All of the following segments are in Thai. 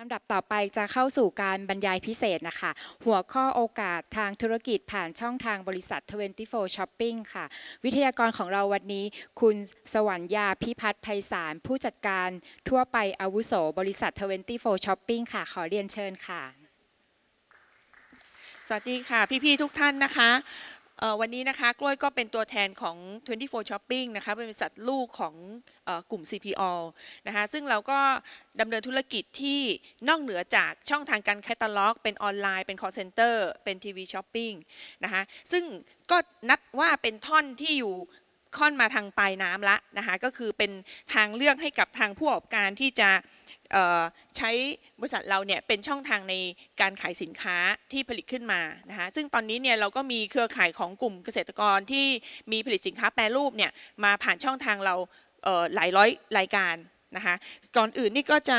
ลำดับต่อไปจะเข้าสู่การบรรยายพิเศษนะคะ หัวข้อโอกาสทางธุรกิจผ่านช่องทางบริษัท24 Shopping ค่ะ วิทยากรของเราวันนี้ คุณสวรรยาพิพัฒน์ไพศาลผู้จัดการทั่วไปอาวุโสบริษัท24 Shopping ค่ะ ขอเรียนเชิญค่ะ สวัสดีค่ะ พี่ๆทุกท่านนะคะวันนี้นะคะกล้วยก็เป็นตัวแทนของ24 Shopping นะคะเป็นบริษัทลูกของกลุ่ม CPO นะคะซึ่งเราก็ดำเนินธุรกิจที่นอกเหนือจากช่องทางการแคตตาล็อก เป็นออนไลน์ เป็น call center เป็นทีวีช้อปปิ้งนะคะซึ่งก็นับว่าเป็นท่อนที่อยู่ค่อนมาทางปลายน้ำละนะคะก็คือเป็นทางเลือกให้กับทางผู้ประกอบการที่จะใช้บริษัทเราเนี่ยเป็นช่องทางในการขายสินค้าที่ผลิตขึ้นมานะคะซึ่งตอนนี้เนี่ยเราก็มีเครือข่ายของกลุ่มเกษตรกรที่มีผลิตสินค้าแปรรูปเนี่ยมาผ่านช่องทางเราหลายร้อยรายการนะคะก่อนอื่นนี่ก็จะ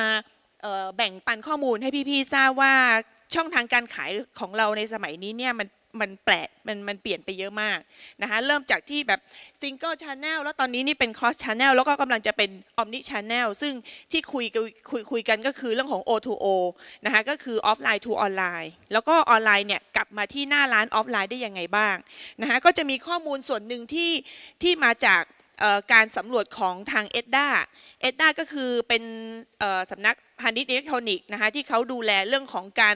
แบ่งปันข้อมูลให้พี่ๆทราบว่าช่องทางการขายของเราในสมัยนี้เนี่ยมันมันแปลกมันมันเปลี่ยนไปเยอะมากนะคะเริ่มจากที่แบบซิงเกิลชาแนลแล้วตอนนี้นี่เป็นคอ o s s c h แนลแล้วก็กำลังจะเป็นออมนิชาแนลซึ่งที่คุยคุยคุยกันก็คือเรื่องของ O2O นะคะก็คือออฟไลน์ทูออนไลน์แล้วก็ออนไลน์เนี่ยกลับมาที่หน้าร้านออฟไลน์ได้ยังไงบ้างนะคะก็จะมีข้อมูลส่วนหนึ่งที่ที่มาจากการสำรวจของทางเอ็ดด้าเอ็ดด้าก็คือเป็นสำนักพาณิชย์อิเล็กทรอนิกส์นะคะที่เขาดูแลเรื่องของการ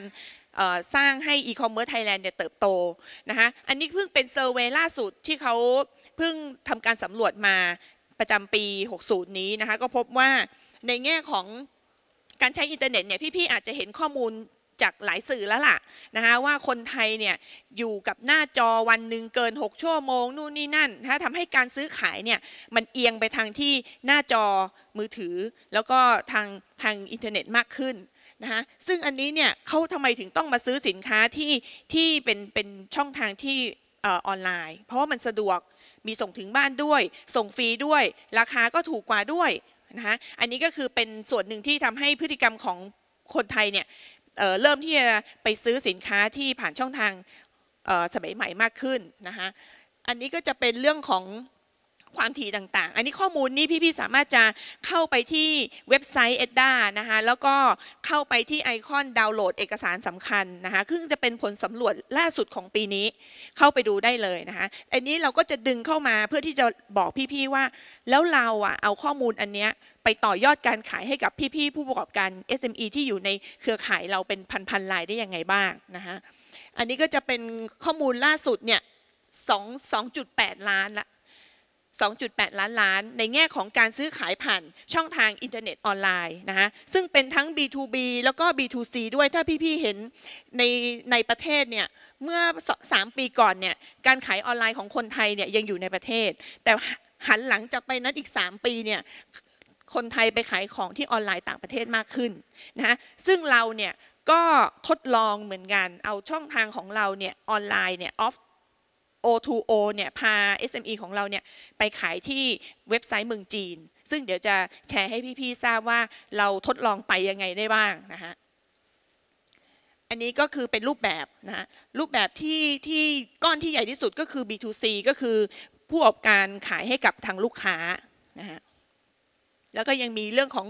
สร้างให้คอมเมิร์ซไทยแลนด์เนี่ยเติบโตนะคะอันนี้เพิ่งเป็นเซอร์เวยล่าสุดที่เขาเพิ่งทำการสำรวจมาประจำปี60นี้นะคะก็พบว่าในแง่ของการใช้อินเทอร์เน็ตเนี่ยพี่ๆอาจจะเห็นข้อมูลจากหลายสื่อแล้วล่ะนะคะว่าคนไทยเนี่ยอยู่กับหน้าจอวันหนึ่งเกิน 6 ชั่วโมงนู่นนี่นั่นนะคะทำให้การซื้อขายเนี่ยมันเอียงไปทางที่หน้าจอมือถือ แล้วก็ทางทางอินเทอร์เน็ตมากขึ้นนะคะซึ่งอันนี้เนี่ยเขาทำไมถึงต้องมาซื้อสินค้าที่ที่เป็นเป็นช่องทางที่ออนไลน์ เพราะว่ามันสะดวกมีส่งถึงบ้านด้วย ส่งฟรีด้วย ราคาก็ถูกกว่าด้วยนะคะอันนี้ก็คือเป็นส่วนหนึ่งที่ทำให้พฤติกรรมของคนไทยเนี่ยเเริ่มที่จะไปซื้อสินค้าที่ผ่านช่องทางสมัยใหม่มากขึ้นนะคะอันนี้ก็จะเป็นเรื่องของความถี่ต่างๆ อันนี้ข้อมูลนี้พี่ๆสามารถจะเข้าไปที่เว็บไซต์ EDDA นะคะแล้วก็เข้าไปที่ไอคอนดาวน์โหลดเอกสารสำคัญนะคะซึ่งจะเป็นผลสำรวจล่าสุดของปีนี้เข้าไปดูได้เลยนะคะอันนี้เราก็จะดึงเข้ามาเพื่อที่จะบอกพี่ๆว่าแล้วเราอ่ะเอาข้อมูลอันเนี้ยไปต่อยอดการขายให้กับพี่ๆ ผู้ประกอบการ SME ที่อยู่ในเครือข่ายเราเป็นพันๆรายได้ยังไงบ้างนะคะอันนี้ก็จะเป็นข้อมูลล่าสุดเนี่ย2 2.8ล้านละ2.8ล้านล้าน ในแง่ของการซื้อขายผ่านช่องทางอินเทอร์เน็ตออนไลน์นะฮะซึ่งเป็นทั้ง B2B แล้วก็ B2C ด้วยถ้าพี่ๆเห็นในในประเทศเนี่ยเมื่อ 3 ปีก่อนเนี่ยการขายออนไลน์ของคนไทยเนี่ยยังอยู่ในประเทศ แต่หันหลังจากไปนั้นอีก 3 ปีเนี่ยคนไทยไปขายของที่ออนไลน์ต่างประเทศมากขึ้นนะฮะซึ่งเราเนี่ยก็ทดลองเหมือนกันเอาช่องทางของเราเนี่ยออนไลน์เนี่ยออฟ O2O เนี่ยพา SME ของเราเนี่ยไปขายที่เว็บไซต์เมืองจีน ซึ่งเดี๋ยวจะแชร์ให้พี่ๆทราบว่าเราทดลองไปยังไงได้บ้างนะฮะอันนี้ก็คือเป็นรูปแบบนะรูปแบบที่ที่ก้อนที่ใหญ่ที่สุดก็คือ B2C ก็คือผู้ประกอบการขายให้กับทางลูกค้านะฮะแล้วก็ยังมีเรื่องของ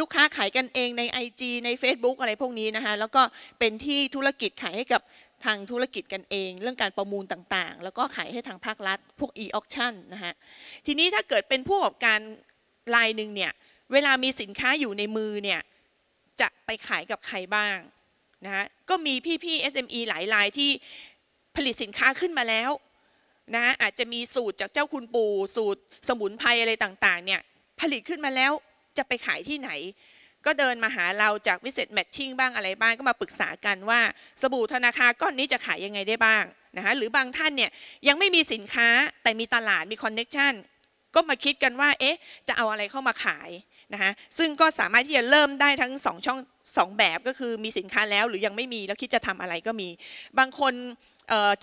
ลูกค้าขายกันเองใน IG ใน Facebook อะไรพวกนี้นะคะแล้วก็เป็นที่ธุรกิจขายให้กับทางธุรกิจกันเองเรื่องการประมูลต่างๆ แล้วก็ขายให้ทางภาครัฐ พวก e-auction นะฮะทีนี้ถ้าเกิดเป็นผู้ประกอบการรายหนึ่งเนี่ยเวลามีสินค้าอยู่ในมือเนี่ยจะไปขายกับใครบ้างนะฮะก็มีพี่ๆ SME หลายรายที่ผลิตสินค้าขึ้นมาแล้วนะอาจจะมีสูตรจากเจ้าคุณปู่ สูตรสมุนไพรอะไรต่างๆเนี่ยผลิตขึ้นมาแล้วจะไปขายที่ไหนก็เดินมาหาเราจากวิเศษแมทชิ่งบ้างอะไรบ้างก็มาปรึกษากันว่า สบู่ธนาคารก้อนนี้จะขายยังไงได้บ้างนะคะหรือบางท่านเนี่ยยังไม่มีสินค้าแต่มีตลาดมีคอนเน็ชันก็มาคิดกันว่าเอ๊ะจะเอาอะไรเข้ามาขายนะคะซึ่งก็สามารถที่จะเริ่มได้ทั้ง2ช่องสองแบบก็คือมีสินค้าแล้วหรือยังไม่มีแล้วคิดจะทำอะไรก็มี บางคน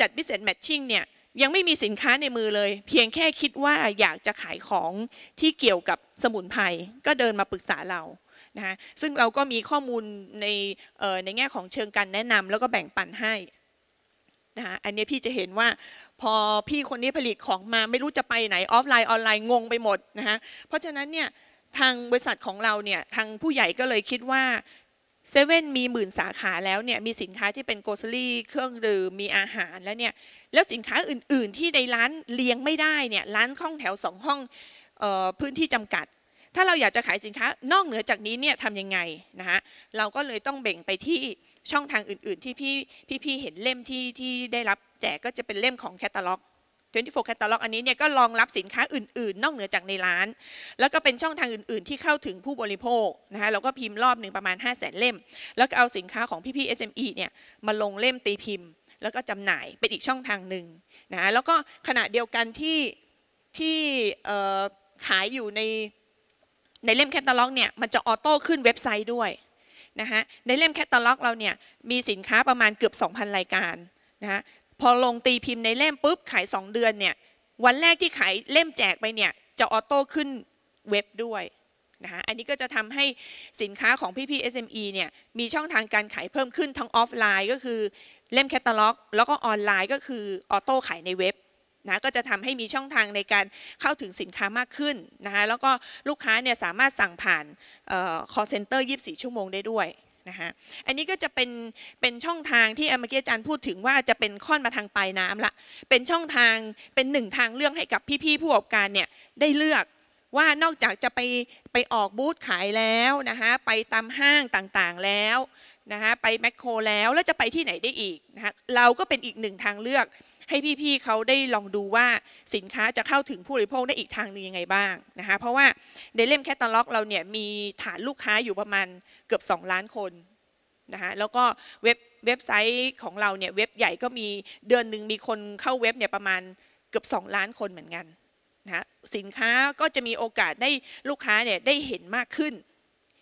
จัดวิเศษแมทชิ่งเนี่ยยังไม่มีสินค้าในมือเลย เพียงแค่คิดว่าอยากจะขายของที่เกี่ยวกับสมุนไพรก็เดินมาปรึกษาเรานะคะซึ่งเราก็มีข้อมูลในในแง่ของเชิงการแนะนำแล้วก็แบ่งปันให้นะคะอันนี้พี่จะเห็นว่าพอพี่คนนี้ผลิตของมาไม่รู้จะไปไหนออฟไลน์ออนไลน์งงไปหมดนะคะเพราะฉะนั้นเนี่ยทางบริษัทของเราเนี่ยทางผู้ใหญ่ก็เลยคิดว่าเซเว่นมีหมื่นสาขาแล้วเนี่ยมีสินค้าที่เป็นโกสลี่เครื่องดื่มมีอาหารแล้วเนี่ยแล้วสินค้าอื่นๆ ที่ในร้านเลี้ยงไม่ได้เนี่ยร้านห้องแถวสองห้องพื้นที่จำกัดถ้าเราอยากจะขายสินค้านอกเหนือจากนี้เนี่ยทำยังไงนะคะเราก็เลยต้องเบ่งไปที่ช่องทางอื่น ๆที่พี่พี่เห็นเล่มที่ที่ได้รับแจกก็จะเป็นเล่มของแคตตาล็อก 24 Catalog อันนี้เนี่ยก็รองรับสินค้าอื่น ๆ นอกเหนือจากในร้าน แล้วก็เป็นช่องทางอื่นๆ ที่เข้าถึงผู้บริโภคนะคะเราก็พิมพ์รอบหนึ่งประมาณ5 0 0 0 0นเล่มแล้วก็เอาสินค้าของพี่ๆ SME เนี่ยมาลงเล่มตีพิมพ์ แล้วก็จำหน่ายเป็นอีกช่องทางหนึ่งนะะแล้วก็ขณะเดียวกันที่ที่ขายอยู่ในในเล่มแคตตาล็อกเนี่ยมันจะออโต้ขึ้นเว็บไซต์ด้วยนะคะในเล่มแคตตาล็อกเราเนี่ยมีสินค้าประมาณเกือบ 2,000 รายการนะคะพอลงตีพิมพ์ในเล่มปุ๊บขาย2เดือนเนี่ยวันแรกที่ขายเล่มแจกไปเนี่ยจะออโต้ขึ้นเว็บด้วยนะคะอันนี้ก็จะทำให้สินค้าของพี่ๆ SME เนี่ยมีช่องทางการขายเพิ่มขึ้นทั้งออฟไลน์ก็คือเล่มแคตตาล็อก แล้วก็ออนไลน์ ก็คือออโต้ขายในเว็บนะก็จะทำให้มีช่องทางในการเข้าถึงสินค้ามากขึ้นนะคะแล้วก็ลูกค้าเนี่ยสามารถสั่งผ่าน call center 24 ชั่วโมงได้ด้วยนะคะอันนี้ก็จะเป็นเป็นช่องทางที่เมื่อกี้อาจารย์พูดถึงว่าจะเป็นค่อนมาทางปลายน้ำละ เป็นช่องทางเป็นหนึ่งทางเลือกให้กับพี่ๆผู้ประกอบการเนี่ยได้เลือกว่านอกจากจะไปไปออกบูธขายแล้วนะคะไปตามห้างต่างๆแล้วนะคะไปแมคโครแล้วแล้วจะไปที่ไหนได้อีกนะคะเราก็เป็นอีกหนึ่งทางเลือกให้พี่ๆเขาได้ลองดูว่าสินค้าจะเข้าถึงผู้บริโภคได้อีกทางนึงยังไงบ้างนะคะเพราะว่าในเล่มแคตตาล็อก เราเนี่ยมีฐานลูกค้าอยู่ประมาณเกือบ 2 ล้านคนนะคะแล้วก็เว็บเว็บไซต์ของเราเนี่ยเว็บใหญ่ก็มีเดือนหนึ่งมีคนเข้าเว็บเนี่ยประมาณเกือบ 2 ล้านคนเหมือนกันนะสินค้าก็จะมีโอกาสได้ลูกค้าเนี่ยได้เห็นมากขึ้น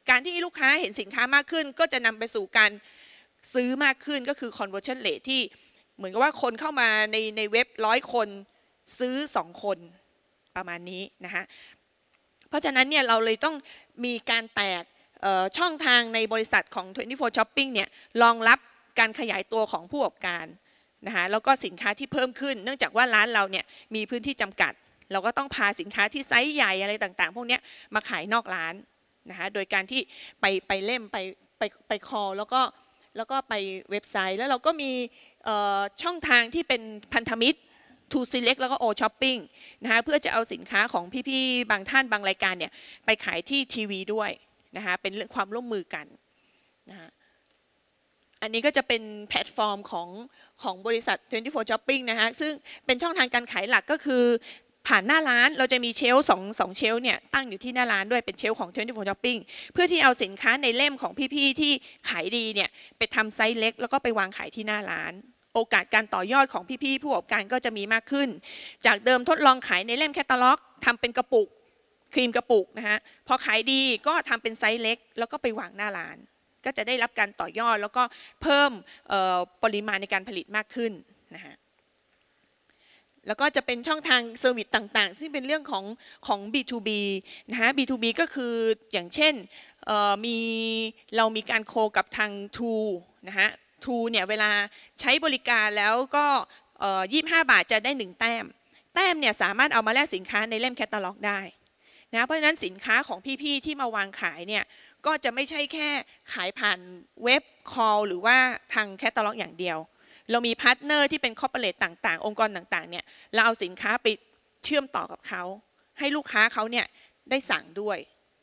การที่ลูกค้าเห็นสินค้ามากขึ้น ก็จะนำไปสู่การซื้อมากขึ้นก็คือ conversion rate ที่เหมือนกับว่าคนเข้ามาในในเว็บร้อยคนซื้อสองคนประมาณนี้นะคะเพราะฉะนั้นเนี่ยเราเลยต้องมีการแตกช่องทางในบริษัทของ24 Shopping เนี่ยรองรับการขยายตัวของผู้ประกอบการนะคะแล้วก็สินค้าที่เพิ่มขึ้น เนื่องจากว่าร้านเราเนี่ยมีพื้นที่จำกัด เราก็ต้องพาสินค้าที่ไซส์ใหญ่อะไรต่างๆ พวกนี้มาขายนอกร้านนะคะโดยการที่ไปไปเล่มไปไปไปคอแล้วก็แล้วก็ไปเว็บไซต์แล้วเราก็มีช่องทางที่เป็นพันธมิตร To Select แล้วก็ O Shopping นะคะเพื่อจะเอาสินค้าของพี่ๆบางท่านบางรายการเนี่ยไปขายที่ทีวีด้วยนะคะเป็นเรื่องความร่วมมือกันนะะอันนี้ก็จะเป็นแพลตฟอร์มของของบริษัท24 Shopping นะคะซึ่งเป็นช่องทางการขายหลักก็คือผ่านหน้าร้านเราจะมีเชลสองสองเชลเนี่ยตั้งอยู่ที่หน้าร้านด้วยเป็นเชลของ24 Shopping เพื่อที่เอาสินค้าในเล่มของพี่ๆที่ขายดีเนี่ยไปทำไซส์เล็ก แล้วก็ไปวางขายที่หน้าร้าน โอกาสการต่อยอดของพี่ๆผู้ประกอบการก็จะมีมากขึ้น จากเดิมทดลองขายในเล่มแคตตาล็อกทำเป็นกระปุกครีมกระปุกนะฮะพอขายดีก็ทำเป็นไซส์เล็ก แล้วก็ไปวางหน้าร้าน ก็จะได้รับการต่อยอดแล้วก็เพิ่มปริมาณในการผลิตมากขึ้นนะฮะแล้วก็จะเป็นช่องทางเซอร์วิสต่างๆ ซึ่งเป็นเรื่องของของ B2B นะคะ B2B ก็คืออย่างเช่นมีเรามีการโคกับทาง True นะคะ True เนี่ยเวลาใช้บริการแล้วก็25บาทจะได้ 1 แต้ม แต้มเนี่ยสามารถเอามาแลกสินค้าในเล่มแคตตาล็อกได้นะเพราะฉะนั้นสินค้าของพี่ๆที่มาวางขายเนี่ยก็จะไม่ใช่แค่ขายผ่านเว็บคอลหรือว่าทางแคตตาล็อกอย่างเดียวเรามีพาร์ทเนอร์ที่เป็นคอร์เปอเรทต่างๆ องค์กรต่างๆ เนี่ย เราเอาสินค้าไปเชื่อมต่อกับเขา ให้ลูกค้าเขาเนี่ยได้สั่งด้วย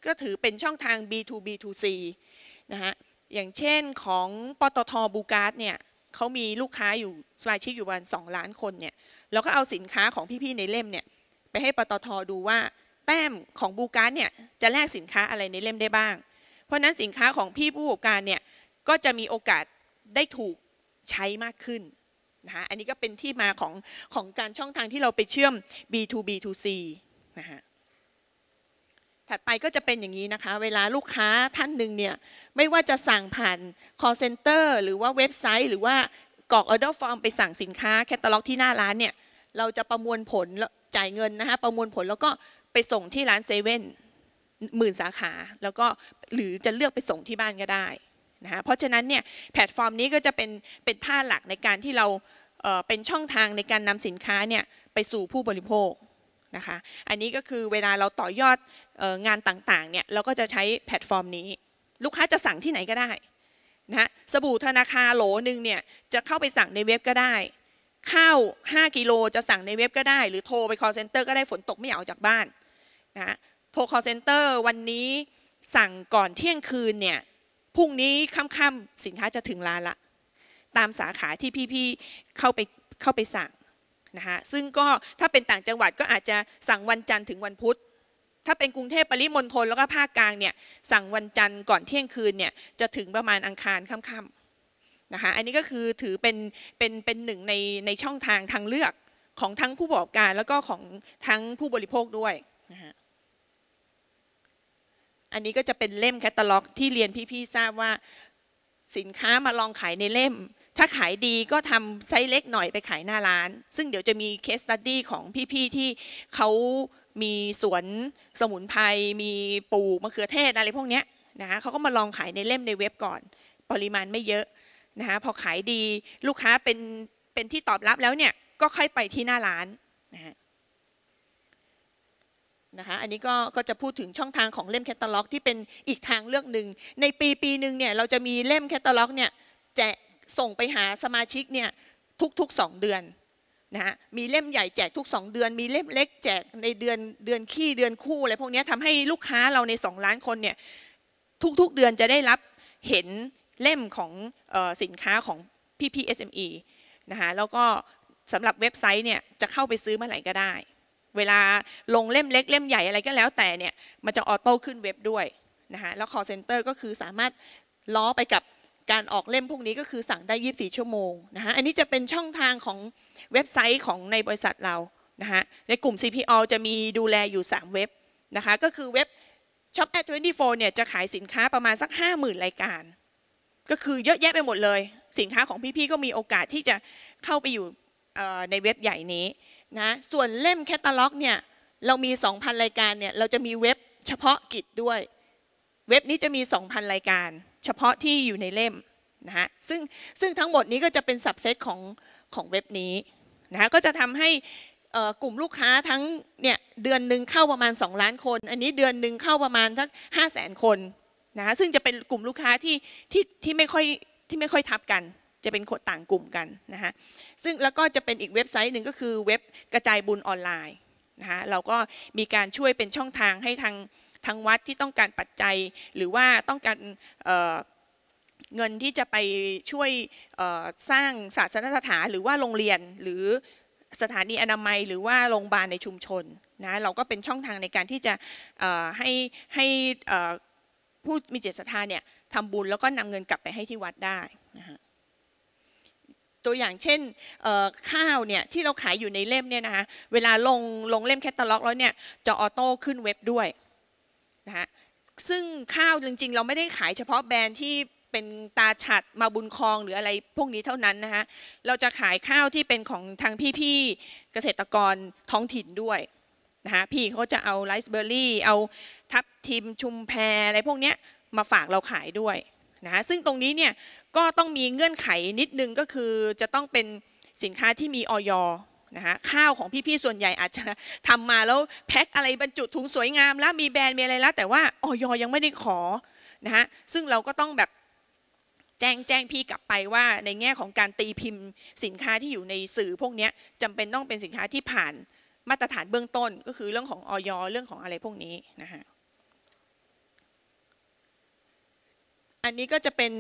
ก็ถือเป็นช่องทาง B2B2C นะฮะ อย่างเช่นของปตทบูการ์ดเนี่ยเขามีลูกค้าอยู่สมาชิกอยู่ประมาณ2ล้านคนเนี่ยเราก็เอาสินค้าของพี่ๆในเล่มเนี่ยไปให้ปตทดูว่าแต้มของบูการ์ดเนี่ยจะแลกสินค้าอะไรในเล่มได้บ้าง เพราะนั้นสินค้าของพี่ผู้ประกอบการเนี่ยก็จะมีโอกาสได้ถูกใช้มากขึ้นนะคะอันนี้ก็เป็นที่มาของของการช่องทางที่เราไปเชื่อม B2B2C นะคะถัดไปก็จะเป็นอย่างนี้นะคะเวลาลูกค้าท่านหนึ่งเนี่ยไม่ว่าจะสั่งผ่าน call center หรือว่าเว็บไซต์ หรือว่ากรอก order form ไปสั่งสินค้า แคตตาล็อกที่หน้าร้านเนี่ยเราจะประมวลผลจ่ายเงินนะคะประมวลผลแล้วก็ไปส่งที่ร้านเซเว่นหมื่นสาขาแล้วก็หรือจะเลือกไปส่งที่บ้านก็ได้นะเพราะฉะนั้นเนี่ยแพลตฟอร์มนี้ก็จะเป็นเป็นท่าหลักในการที่เราเป็นช่องทางในการนำสินค้าเนี่ยไปสู่ผู้บริโภคนะคะ อันนี้ก็คือเวลาเราต่อยอดงานต่างๆเนี่ยเราก็จะใช้แพลตฟอร์มนี้ ลูกค้าจะสั่งที่ไหนก็ได้นะสบู่ธนาคารโหลหนึ่งเนี่ยจะเข้าไปสั่งในเว็บก็ได้ข้าว5กิโลจะสั่งในเว็บก็ได้ หรือโทรไป call center ก็ได้ฝนตกไม่อยากออกจากบ้านนะโทร call center วันนี้สั่งก่อนเที่ยงคืนเนี่ยพรุ่งนี้ค่ำๆสินค้าจะถึงร้านละ ตามสาขาที่พี่ๆเข้าไปเข้าไปสั่งนะคะซึ่งก็ถ้าเป็นต่างจังหวัดก็อาจจะสั่งวันจันทร์ถึงวันพุธถ้าเป็นกรุงเทพปริมณฑลแล้วก็ภาคกลางเนี่ยสั่งวันจันทร์ก่อนเที่ยงคืนเนี่ยจะถึงประมาณอังคารค่ำๆนะคะอันนี้ก็คือถือเป็นเป็นเป็นหนึ่งในในช่องทางทางเลือกของทั้งผู้ประกอบการแล้วก็ของทั้งผู้บริโภคด้วยนะคะอันนี้ก็จะเป็นเล่มแคตตาล็อกที่เรียนพี่ๆทราบว่า สินค้ามาลองขายในเล่ม ถ้าขายดีก็ทำไซส์เล็กหน่อยไปขายหน้าร้าน ซึ่งเดี๋ยวจะมีเคสตัดดี้ของพี่ๆที่เขามีสวนสมุนไพรมีปลูกมะเขือเทศอะไรพวกนี้นะคะเขาก็มาลองขายในเล่มในเว็บก่อน ปริมาณไม่เยอะนะคะพอขายดีลูกค้าเป็นเป็นที่ตอบรับแล้วเนี่ยก็ค่อยไปที่หน้าร้านนะฮะนะคะอันนี้ก็ก็จะพูดถึงช่องทางของเล่มแคตตาล็อก ที่เป็นอีกทางเลือกหนึ่งในปีปีหนึ่งเนี่ยเราจะมีเล่มแคตตาล็อกเนี่ยจะส่งไปหาสมาชิกเนี่ยทุกๆ 2 เดือนนะฮะมีเล่มใหญ่แจกทุก2เดือน มีเล่มเล็กแจกในเดือนเดือนขี้เดือนคู่อะไรพวกนี้ทำให้ลูกค้าเราใน 2 ล้านคนเนี่ยทุกๆเดือนจะได้รับเห็นเล่มของสินค้าของพี่ๆ SME นะคะแล้วก็สำหรับเว็บไซต์เนี่ยจะเข้าไปซื้อเมื่อไหร่ก็ได้เวลาลงเล่มเล็กเล่มใหญ่อะไรก็แล้วแต่เนี่ยมันจะออโต้ขึ้นเว็บด้วยนะคะแล้ว call center ก็คือสามารถล้อไปกับการออกเล่มพวกนี้ก็คือสั่งได้ 24 ชั่วโมงนะคะอันนี้จะเป็นช่องทางของเว็บไซต์ของในบริษัทเรานะคะในกลุ่ม CPO จะมีดูแลอยู่ 3 เว็บนะคะ ก็คือเว็บ Shop at 24เนี่ยจะขายสินค้าประมาณสัก 50,000 รายการก็คือเยอะแยะไปหมดเลยสินค้าของพี่ๆ ก็มีโอกาสที่จะเข้าไปอยู่ในเว็บใหญ่นี้นะส่วนเล่มแคตตาล็อกเนี่ยเรามี 2,000 รายการเนี่ยเราจะมีเว็บเฉพาะกิจด้วย เว็บนี้จะมี 2,000 รายการ เฉพาะที่อยู่ในเล่มนะฮะซึ่งซึ่งทั้งหมดนี้ก็จะเป็นสับเซตของของเว็บนี้นะฮะก็จะทำให้กลุ่มลูกค้าทั้งเนี่ยเดือนหนึ่งเข้าประมาณ 2 ล้านคน อันนี้เดือนหนึ่งเข้าประมาณทัง5 0 0แสนคนนะซึ่งจะเป็นกลุ่มลูกค้าที่ที่ที่ไม่ค่อยที่ไม่ค่อยทับกันจะเป็นคนต่างกลุ่มกันนะคะซึ่งแล้วก็จะเป็นอีกเว็บไซต์หนึ่งก็คือเว็บกระจายบุญออนไลน์นะคะเราก็มีการช่วยเป็นช่องทางให้ทางทางวัดที่ต้องการปัจจัยหรือว่าต้องการเเงินที่จะไปช่วยสร้างศาสนสถานหรือว่าโรงเรียนหรือสถานีอนามัยหรือว่าโรงพยาบาลในชุมชนนะเราก็เป็นช่องทางในการที่จะให้ให้ผู้มีเจตศรัทธาเนี่ยทำบุญ แล้วก็นำเงินกลับไปให้ที่วัดได้นะฮะตัวอย่างเช่นข้าวเนี่ยที่เราขายอยู่ในเล่มเนี่ยนะคะเวลาลงลงเล่มแคตตาล็อกแล้วเนี่ยจะออโต้ขึ้นเว็บด้วยนะคะซึ่งข้าวจริง ๆ เราไม่ได้ขายเฉพาะแบรนด์ที่เป็นตาฉัดมาบุญคลองหรืออะไรพวกนี้เท่านั้นนะคะเราจะขายข้าวที่เป็นของทางพี่ๆเกษตรกรท้องถิ่นด้วยนะคะพี่เขาจะเอาไรซ์เบอร์รี่เอาทับทิมชุมแพอะไรพวกนี้มาฝากเราขายด้วยนะคะซึ่งตรงนี้เนี่ยก็ต้องมีเงื่อนไขนิดนึงก็คือจะต้องเป็นสินค้าที่มีออยนะฮะข้าวของพี่ๆส่วนใหญ่อาจจะทำมาแล้วแพ็คอะไรบรรจุถุงสวยงามแล้วมีแบรนด์มีอะไรแล้ว แต่ว่าออยยังไม่ได้ขอนะฮะซึ่งเราก็ต้องแบบ แจ้งแจ้งพี่กลับไปว่า ในแง่ของการตีพิมพ์ สินค้าที่อยู่ในสื่อพวกนี้จำเป็นต้องเป็นสินค้าที่ผ่านมาตรฐานเบื้องต้นก็คือเรื่องของออยเรื่องของอะไรพวกนี้นะคะอันนี้ก็จะเป็น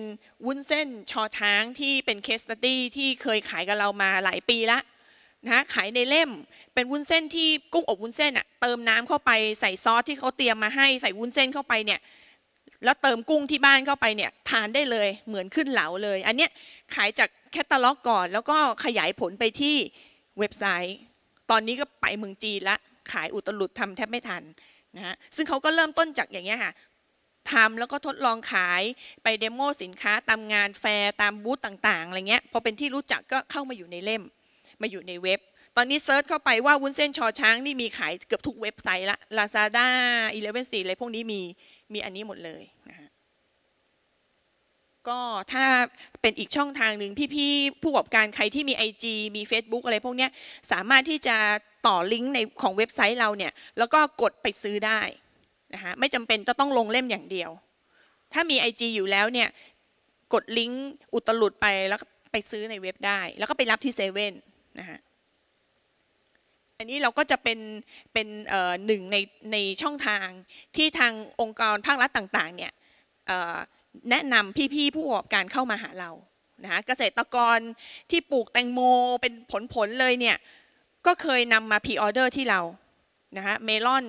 วุ้นเส้น ชอช้างที่เป็นเคสตตี้ที่เคยขายกับเรามาหลายปีละนะขายในเล่มเป็นวุ้นเส้นที่กุ้งอบวุ้นเส้นอะเติมน้ำเข้าไปใส่ซอสที่เขาเตรียมมาให้ใส่วุ้นเส้นเข้าไปเนี่ยแล้วเติมกุ้งที่บ้านเข้าไปเนี่ย ทานได้เลยเหมือนขึ้นเหลาเลย อันเนี้ยขายจากแคตตาล็อกก่อน แล้วก็ขยายผลไปที่เว็บไซต์ ตอนนี้ก็ไปเมืองจีนละขายอุตลุดทำแทบไม่ทันนะฮะซึ่งเขาก็เริ่มต้นจากอย่างเงี้ยค่ะทำแล้วก็ทดลองขายไปเดโมสินค้าตามงานแฟร์ตามบูธต่างๆอะไรเงี้ยพอเป็นที่รู้จักก็เข้ามาอยู่ในเล่มมาอยู่ในเว็บ ตอนนี้เซิร์ชเข้าไปว่าวุ้นเส้นชอช้างนี่มีขายเกือบทุกเว็บไซต์ละ Lazada 11 4อะไรพวกนี้มีมีอันนี้หมดเลยนะฮะก็ถ้าเป็นอีกช่องทางหนึ่งพี่ๆผู้ประกอบการใครที่มี IG มี Facebook อะไรพวกนี้สามารถที่จะต่อลิงก์ในของเว็บไซต์เราเนี่ยแล้วก็กดไปซื้อได้นะคะไม่จำเป็นจะต้องลงเล่มอย่างเดียว ถ้ามี IG อยู่แล้วเนี่ยกดลิงก์อุตลุดไปแล้วไปซื้อในเว็บได้แล้วก็ไปรับที่เซเว่นนะคะอันนี้เราก็จะเป็นเป็นหนึ่งในในช่องทางที่ทางองค์กรภาครัฐต่างๆเนี่ยแนะนำพี่ๆผู้ประกอบการเข้ามาหาเรานะะเกษตรกรที่ปลูกแตงโม เป็นผลผลเลยเนี่ยก็เคยนำมาพรีออเดอร์ที่เรานะฮะเมลอน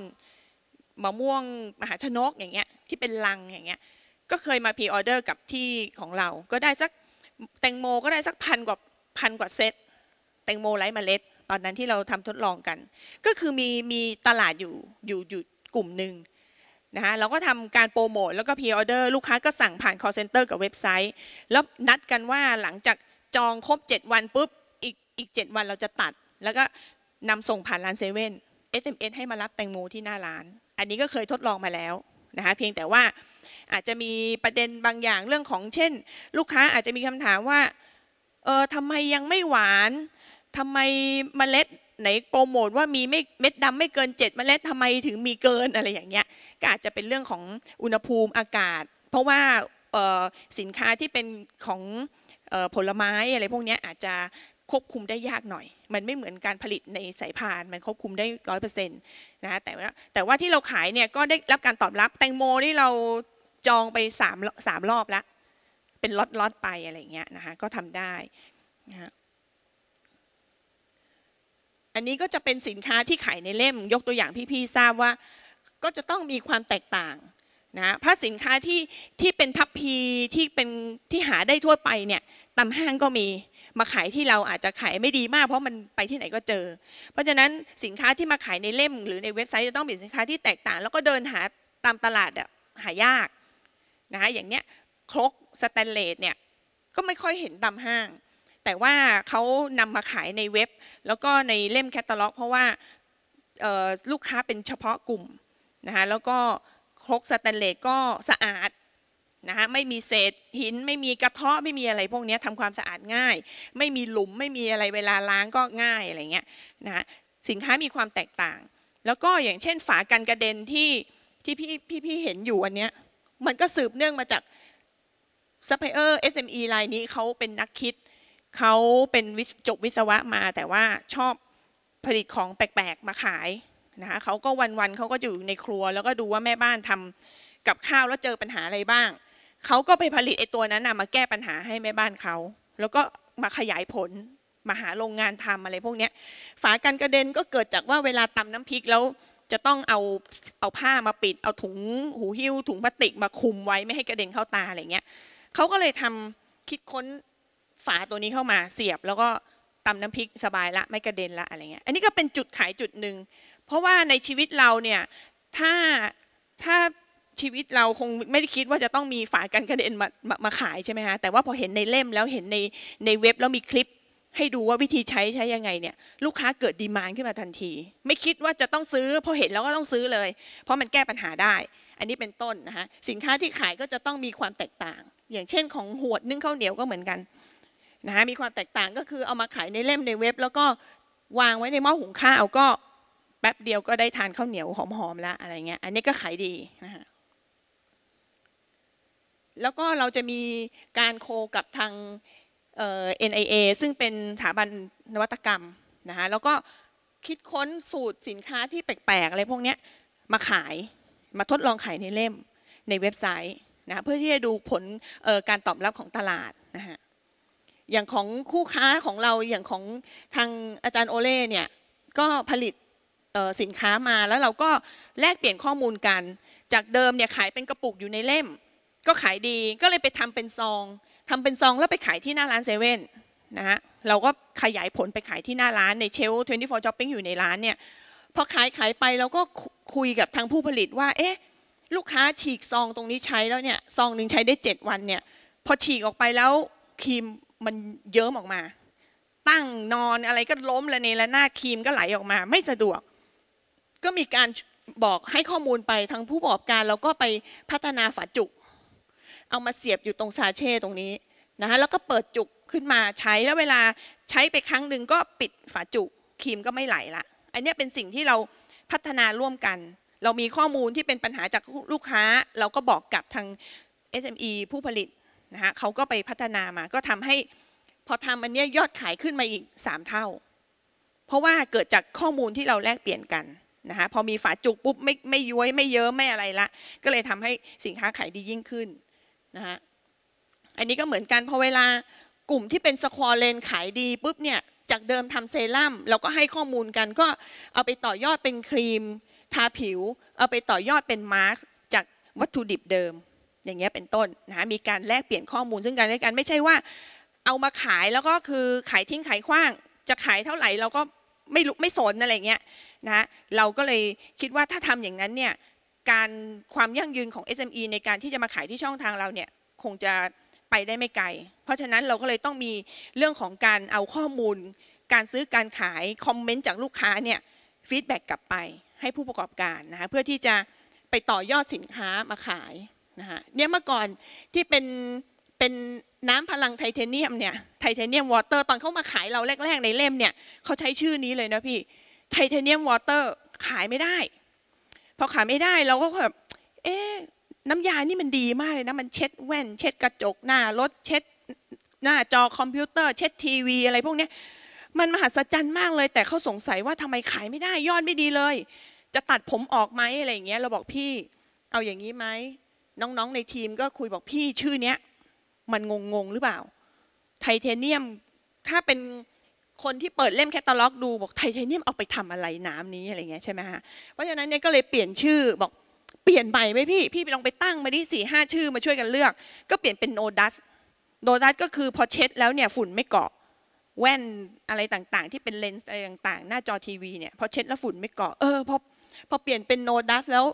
มะม่วงมหาชนกอย่างเงี้ยที่เป็นลังอย่างเงี้ยก็เคยมาพรีออเดอร์กับที่ของเรา ก็ได้สักแตงโมก็ได้สักพันกว่าพันกว่าเซตแตงโมไร้เมล็ด ตอนนั้นที่เราทำทดลองกัน ก็คือมีมีตลาดอยู่อยู่อยู่กลุ่มหนึ่งนะคะเราก็ทำการโปรโมทแล้วก็พรีออเดอร์ลูกค้าก็สั่งผ่าน call center กับเว็บไซต์ แล้วนัดกันว่าหลังจากจองครบ7 วันปุ๊บอีกอีกเวันเราจะตัด แล้วก็นำส่งผ่านร้านเซเว่น SMS ให้มารับแตงโมที่หน้าร้านอันนี้ก็เคยทดลองมาแล้วนะคะเพียงแต่ว่าอาจจะมีประเด็นบางอย่างเรื่องของเช่น ลูกค้าอาจจะมีคำถามว่าเออทำไมยังไม่หวานทำไมเมล็ดไหนโปรโมทว่ามีไม่เม็ดดำไม่เกิน 7 เมล็ดทำไมถึงมีเกินอะไรอย่างเงี้ยก็อาจจะเป็นเรื่องของอุณหภูมิอากาศ เพราะว่าสินค้าที่เป็นของผลไม้อะไรพวกนี้อาจจะควบคุมได้ยากหน่อย มันไม่เหมือนการผลิตในสายพาน มันควบคุมได้ร้อยเปอร์เซ็นต์นะแต่ว่าแต่ว่าที่เราขายเนี่ย ก็ได้รับการตอบรับ แตงโมที่เราจองไปสามสามรอบละเป็นล็อตล็อตไปอะไรเงี้ยนะคะก็ทำได้นะฮะ อันนี้ก็จะเป็นสินค้าที่ขายในเล่ม ยกตัวอย่างพี่ๆทราบว่า ก็จะต้องมีความแตกต่างนะถ้าสินค้าที่ที่เป็นทัพพีที่เป็นที่หาได้ทั่วไปเนี่ยตามห้างก็มีมาขายที่เราอาจจะขายไม่ดีมากเพราะมันไปที่ไหนก็เจอ เพราะฉะนั้นสินค้าที่มาขายในเล่มหรือในเว็บไซต์จะต้องเป็นสินค้าที่แตกต่าง แล้วก็เดินหาตามตลาดหายากนะคะอย่างเนี้ยครกสแตนเลสเนี่ยก็ไม่ค่อยเห็นตามห้างแต่ว่าเขานำมาขายในเว็บ แล้วก็ในเล่มแคตตาล็อก เพราะว่าลูกค้าเป็นเฉพาะกลุ่มนะคะแล้วก็ครกสแตนเลสก็สะอาดนะฮะไม่มีเศษหินไม่มีกระเทาะไม่มีอะไรพวกนี้ทำความสะอาดง่าย ไม่มีหลุมไม่มีอะไรเวลาล้างก็ง่ายอะไรเงี้ยนะฮะสินค้ามีความแตกต่าง แล้วก็อย่างเช่นฝากันกระเด็นที่ที่พี่พี่พี่เห็นอยู่อันเนี้ยมันก็สืบเนื่องมาจากซัพพลายเออร์ SME รายนี้เขาเป็นนักคิดเขาเป็นจบวิศวะมา แต่ว่าชอบผลิตของแปลกๆมาขายนะฮะเขาก็วันๆเขาก็อยู่ในครัว แล้วก็ดูว่าแม่บ้านทำกับข้าวแล้วเจอปัญหาอะไรบ้างเขาก็ไปผลิตไอ้ตัวนั้นนะมาแก้ปัญหาให้แม่บ้านเขา แล้วก็มาขยายผลมาหาโรงงานทำอะไรพวกเนี้ย ฝากันกระเด็นก็เกิดจากว่าเวลาตำน้ำพริกแล้วจะต้องเอาเอาผ้ามาปิด เอาถุงหูหิ้วถุงพลาสติกมาคุมไว้ไม่ให้กระเด็นเข้าตาอะไรเงี้ย เขาก็เลยทำคิดค้นฝาตัวนี้เข้ามาเสียบแล้วก็ตำน้ำพริกสบายละไม่กระเด็นละอะไรเงี้ย อันนี้ก็เป็นจุดขายจุดหนึ่ง เพราะว่าในชีวิตเราเนี่ยถ้าถ้าชีวิตเราคงไม่ได้คิดว่าจะต้องมีฝากันกระเด็นมามามาขายใช่ไหมคะแต่ว่าพอเห็นในเล่มแล้วเห็นในในเว็บแล้วมีคลิปให้ดูว่าวิธีใช้ใช้ยังไงเนี่ยลูกค้าเกิดดีมานขึ้นมาทันทีไม่คิดว่าจะต้องซื้อ พอเห็นแล้วก็ต้องซื้อเลย เพราะมันแก้ปัญหาได้ อันนี้เป็นต้นนะคะสินค้าที่ขายก็จะต้องมีความแตกต่าง อย่างเช่น ของหวดนึ่งข้าวเหนียวก็เหมือนกันนะคะมีความแตกต่างก็คือเอามาขายในเล่มในเว็บแล้วก็วางไว้ในหม้อหุงข้าวก็แป๊บเดียวก็ได้ทานข้าวเหนียวหอมๆแล้วอะไรเงี้ยอันนี้ก็ขายดีนะคะแล้วก็เราจะมีการโคกับทาง NIA ซึ่งเป็นสถาบันนวัตกรรมนะคะแล้วก็คิดค้นสูตรสินค้าที่แปลกๆอะไรพวกนี้มาขาย มาทดลองขายในเล่มในเว็บไซต์นะะเพื่อที่จะดูผลการตอบรับของตลาดนะคะอย่างของคู่ค้าของเราอย่างของทางอาจารย์โอเล่เนี่ย ก็ผลิตสินค้ามาแล้วเราก็แลกเปลี่ยนข้อมูลกัน จากเดิมเนี่ยขายเป็นกระปุกอยู่ในเล่มก็ขายดีก็เลยไปทำเป็นซอง ทำเป็นซองแล้วไปขายที่หน้าร้านเซเว่นนะฮะเราก็ขยายผลไปขายที่หน้าร้านในเชลทเวนตี้โฟร์จ็อปปิ้งอยู่ในร้านเนี่ยพอขายขายไปเราก็คุยกับทางผู้ผลิตว่า เอ๊ะลูกค้าฉีกซองตรงนี้ใช้แล้วเนี่ยซองหนึ่งใช้ได้ 7 วันเนี่ยพอฉีกออกไปแล้วครีมมันเยิ้มออกมา ตั้งนอนอะไรก็ล้มละเนละน้าครีมก็ไหลออกมาไม่สะดวก ก็มีการบอกให้ข้อมูลไปทางผู้ประกอบการแล้วก็ไปพัฒนาฝาจุกเอามาเสียบอยู่ตรงซาเช่ตรงนี้นะคะแล้วก็เปิดจุกขึ้นมาใช้ แล้วเวลาใช้ไปครั้งหนึ่งก็ปิดฝาจุกครีมก็ไม่ไหลละ อันนี้เป็นสิ่งที่เราพัฒนาร่วมกัน เรามีข้อมูลที่เป็นปัญหาจากลูกค้า เราก็บอกกับทาง SME ผู้ผลิตนะคะเขาก็ไปพัฒนามาก็ทำให้พอทำอันนี้ยอดขายขึ้นมาอีก3เท่า เพราะว่าเกิดจากข้อมูลที่เราแลกเปลี่ยนกันนะคะพอมีฝาจุกปุ๊บไม่ไม่ย้วยไม่เยอะไม่อะไรละ ก็เลยทำให้สินค้าขายดียิ่งขึ้นนะฮะอันนี้ก็เหมือนกันพอเวลากลุ่มที่เป็นสควอเลนขายดีปุ๊บเนี่ยจากเดิมทำเซรั่มเราก็ให้ข้อมูลกันก็เอาไปต่อยอดเป็นครีม ทาผิว เอาไปต่อยอดเป็นมาร์กจากวัตถุดิบเดิม อย่างเงี้ยเป็นต้นนะมีการแลกเปลี่ยนข้อมูลซึ่งกันและกันไม่ใช่ว่า เอามาขายแล้วก็คือขายทิ้งขายขว้างจะขายเท่าไหร่ เราก็ไม่ไม่สนอะไรเงี้ยนะเราก็เลยคิดว่าถ้าทำอย่างนั้นเนี่ยการความยั่งยืนของ SME ในการที่จะมาขายที่ช่องทางเราเนี่ยคงจะไปได้ไม่ไกล เพราะฉะนั้นเราก็เลยต้องมีเรื่องของการเอาข้อมูล การซื้อการขายคอมเมนต์จากลูกค้าเนี่ยฟีดแบ็กกลับไป ให้ผู้ประกอบการนะคะเพื่อที่จะไปต่อยอดสินค้ามาขายนะคะเนี่ยเมื่อก่อนที่เป็นเป็นน้ำพลังไทเทเนียมเนี่ยไทเทเนียมวอเตอร์ตอนเขามาขายเราแรกๆในเล่มเนี่ยเขาใช้ชื่อนี้เลยนะพี่ไทเทเนียมวอเตอร์ขายไม่ได้พอขายไม่ได้เราก็แบบเอ๊ะน้ำยานี่มันดีมากเลยนะ มันเช็ดแว่น เช็ดกระจกหน้ารถเช็ดหน้าจอคอมพิวเตอร์ เช็ดทีวีอะไรพวกนี้มันมหัศจรรย์มากเลย แต่เขาสงสัยว่าทำไมขายไม่ได้ยอดไม่ดีเลย จะตัดผมออกไหมอะไรอย่างเงี้ยเราบอกพี่เอาอย่างนี้ไหมน้องๆ ในทีมก็คุยบอกพี่ชื่อเนี้ยมันงงงหรือเปล่าไทเทเนียมถ้าเป็นคนที่เปิดเล่มแคตตาล็อกดูบอกไทเทเนียมเอาไปทำอะไรน้ำนี้อะไรเงี้ยใช่ไหมฮะเพราะฉะนั้นเนี่ยก็เลยเปลี่ยนชื่อบอกเปลี่ยนใหม่ไหมพี่พี่ไปลองไปตั้งมาดิสี่ห้าชื่อมาช่วยกันเลือก ก็เปลี่ยนเป็นโนดัสโนดัสก็คือพอเช็ดแล้วเนี่ยฝุ่นไม่เกาะแว่นอะไรต่างๆ ที่เป็นเลนส์อะไรต่างๆหน้าจอทีวีเนี่ยพอเช็ดแล้วฝุ่นไม่เกาะเออพอพอเปลี่ยนเป็นโนดัสแล้ว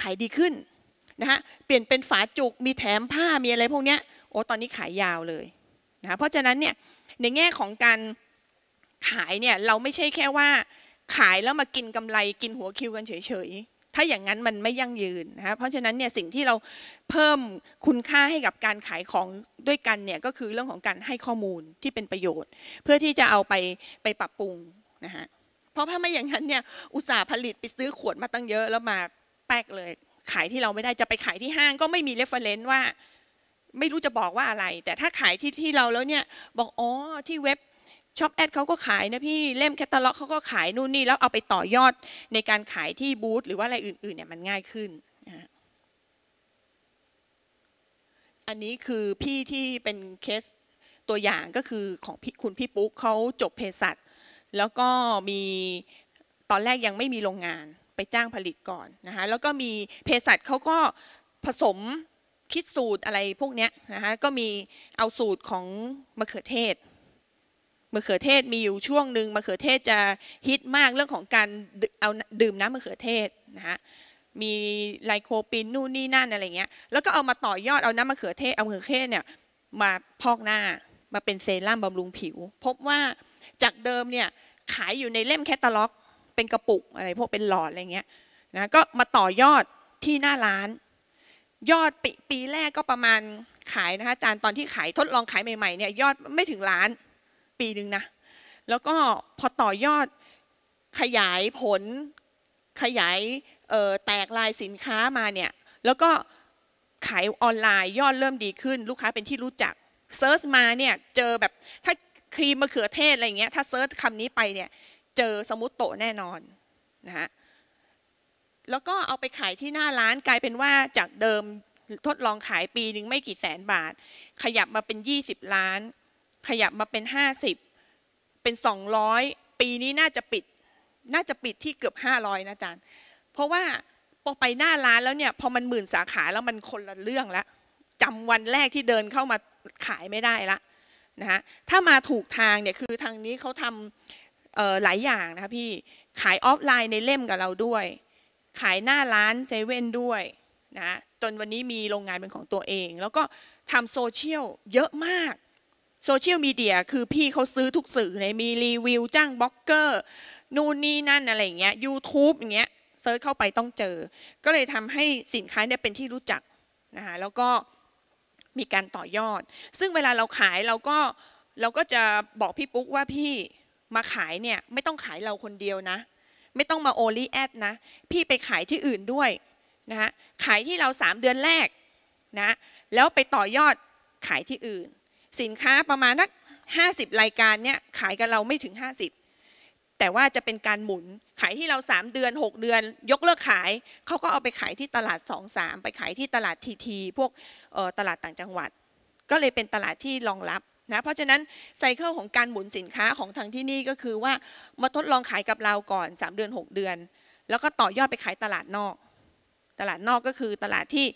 ขายดีขึ้นนะฮะเปลี่ยนเป็นฝาจุกมีแถมผ้ามีอะไรพวกเนี้ยโอ้ตอนนี้ขายยาวเลยนะะเพราะฉะนั้นเนี่ยในแง่ของการขายเนี่ยเราไม่ใช่แค่ว่าขายแล้วมากินกำไรกินหัวคิวกันเฉย ๆ ถ้าอย่างนั้นมันไม่ยั่งยืนนะคเพราะฉะนั้นเนี่ยสิ่งที่เราเพิ่มคุณค่าให้กับการขายของด้วยกันเนี่ยก็คือเรื่องของการให้ข้อมูลที่เป็นประโยชน์ เพื่อที่จะเอาไปไปปรับปรุงนะฮะ เพราะถ้าไม่อย่างนั้นเนี่ยอุตสาห์ผลิตไปซื้อขวดมาตั้งเยอะแล้วมาแป๊กเลย ขายที่เราไม่ได้จะไปขายที่ห้าง ก็ไม่มีเรฟเฟรนซ์ว่า ไม่รู้จะบอกว่าอะไร แต่ถ้าขายที่ที่เราแล้วเนี่ยบอกอ๋อที่เว็บช็อปแอดเขาก็ขายนะพี่เล่มแคตตาล็อกเขาก็ขายนู่นนี่แล้วเอาไปต่อยอดในการขายที่บูธหรือว่าอะไรอื่นๆเนี่ยมันง่ายขึ้นอันนี้คือพี่ที่เป็นเคสตัวอย่างก็คือของคุณพี่ปุ๊กเขาจบเภสัชแล้วก็มีตอนแรกยังไม่มีโรงงานไปจ้างผลิตก่อนนะคะแล้วก็มีเภสัชเขาก็ผสมคิดสูตรอะไรพวกเนี้ยนะคะก็มีเอาสูตรของมะเขือเทศมะเขือเทศมีอยู่ช่วงหนึ่งมะเขือเทศจะฮิตมากเรื่องของการเอาดื่มน้ำมะเขือเทศนะฮะมีไลโคปินนู่นนี่นั่นอะไรเงี้ยแล้วก็เอามาต่อยอดเอาน้ำมะเขือเทศเอามะเขือเทศเนี่ยมาพอกหน้ามาเป็นเซรั่มบำรุงผิว พบว่าจากเดิมเนี่ยขายอยู่ในเล่มแคตตาล็อกเป็นกระปุกอะไรพวกเป็นหลอดอะไรเงี้ยนะก็มาต่อยอดที่หน้าร้าน ยอดปปีแรกก็ประมาณขายนะคะอาจารย์ตอนที่ขายทดลองขายใหม่ๆเนี่ยยอดไม่ถึงล้านปีหนึ่งนะ แล้วก็พอต่อยอดขยายผล ขยายแตกลายสินค้ามาเนี่ย แล้วก็ขายออนไลน์ยอดเริ่มดีขึ้น ลูกค้าเป็นที่รู้จักเซิร์ชมาเนี่ยเจอแบบถ้าครีมมะเขือเทศอะไรเงี้ยถ้าเซิร์ชคำนี้ไปเนี่ยเจอสมุตโตแน่นอนนะฮะ แล้วก็เอาไปขายที่หน้าร้านกลายเป็นว่าจากเดิมทดลองขายปีหนึ่งไม่กี่แสน บาท ขยับมาเป็น 20 ล้านขยับมาเป็น50เป็น200 ปีนี้น่าจะปิด น่าจะปิดที่เกือบ 500นะอาจารย์ เพราะว่าพอไปหน้าร้านแล้วเนี่ย พอมันหมื่นสาขาแล้วมันคนละเรื่องละจำวันแรกที่เดินเข้ามาขายไม่ได้ละนะฮะถ้ามาถูกทางเนี่ยคือทางนี้เขาทำหลายอย่างนะคะพี่ ขายออฟไลน์ในเล่มกับเราด้วย ขายหน้าร้านเซเว่นด้วยนะจนวันนี้มีโรงงานเป็นของตัวเอง แล้วก็ทำโซเชียลเยอะมากโซเชียลมีเดียคือพี่เขาซื้อทุกสื่อเลยมีรีวิวจ้างบล็อกเกอร์นู่นนี่นั่นอะไรเงี้ย YouTube อย่างเงี้ยเซิร์ชเข้าไปต้องเจอ ก็เลยทำให้สินค้าเนี่ยเป็นที่รู้จักนะคะแล้วก็มีการต่อยอด ซึ่งเวลาเราขายเราก็เราก็จะบอกพี่ปุ๊กว่าพี่มาขายเนี่ยไม่ต้องขายเราคนเดียวนะ ไม่ต้องมาโอลีแอดนะพี่ไปขายที่อื่นด้วยนะฮะขายที่เรา 3 เดือนแรกนะแล้วไปต่อยอดขายที่อื่นสินค้าประมาณนัก 50 รายการเนี่ยขายกับเราไม่ถึง 50 แต่ว่าจะเป็นการหมุนขายที่เรา 3 เดือน 6 เดือน ยกเลิกขายเขาก็เอาไปขายที่ตลาด2-3ไปขายที่ตลาดทีทีพวกตลาดต่างจังหวัด ก็เลยเป็นตลาดที่รองรับนะเพราะฉะนั้นไซเคิลของการหมุนสินค้าของทางที่นี่ก็คือว่ามาทดลองขายกับเราก่อน 3 เดือน 6 เดือน แล้วก็ต่อยอดไปขายตลาดนอก ตลาดนอกก็คือตลาดที่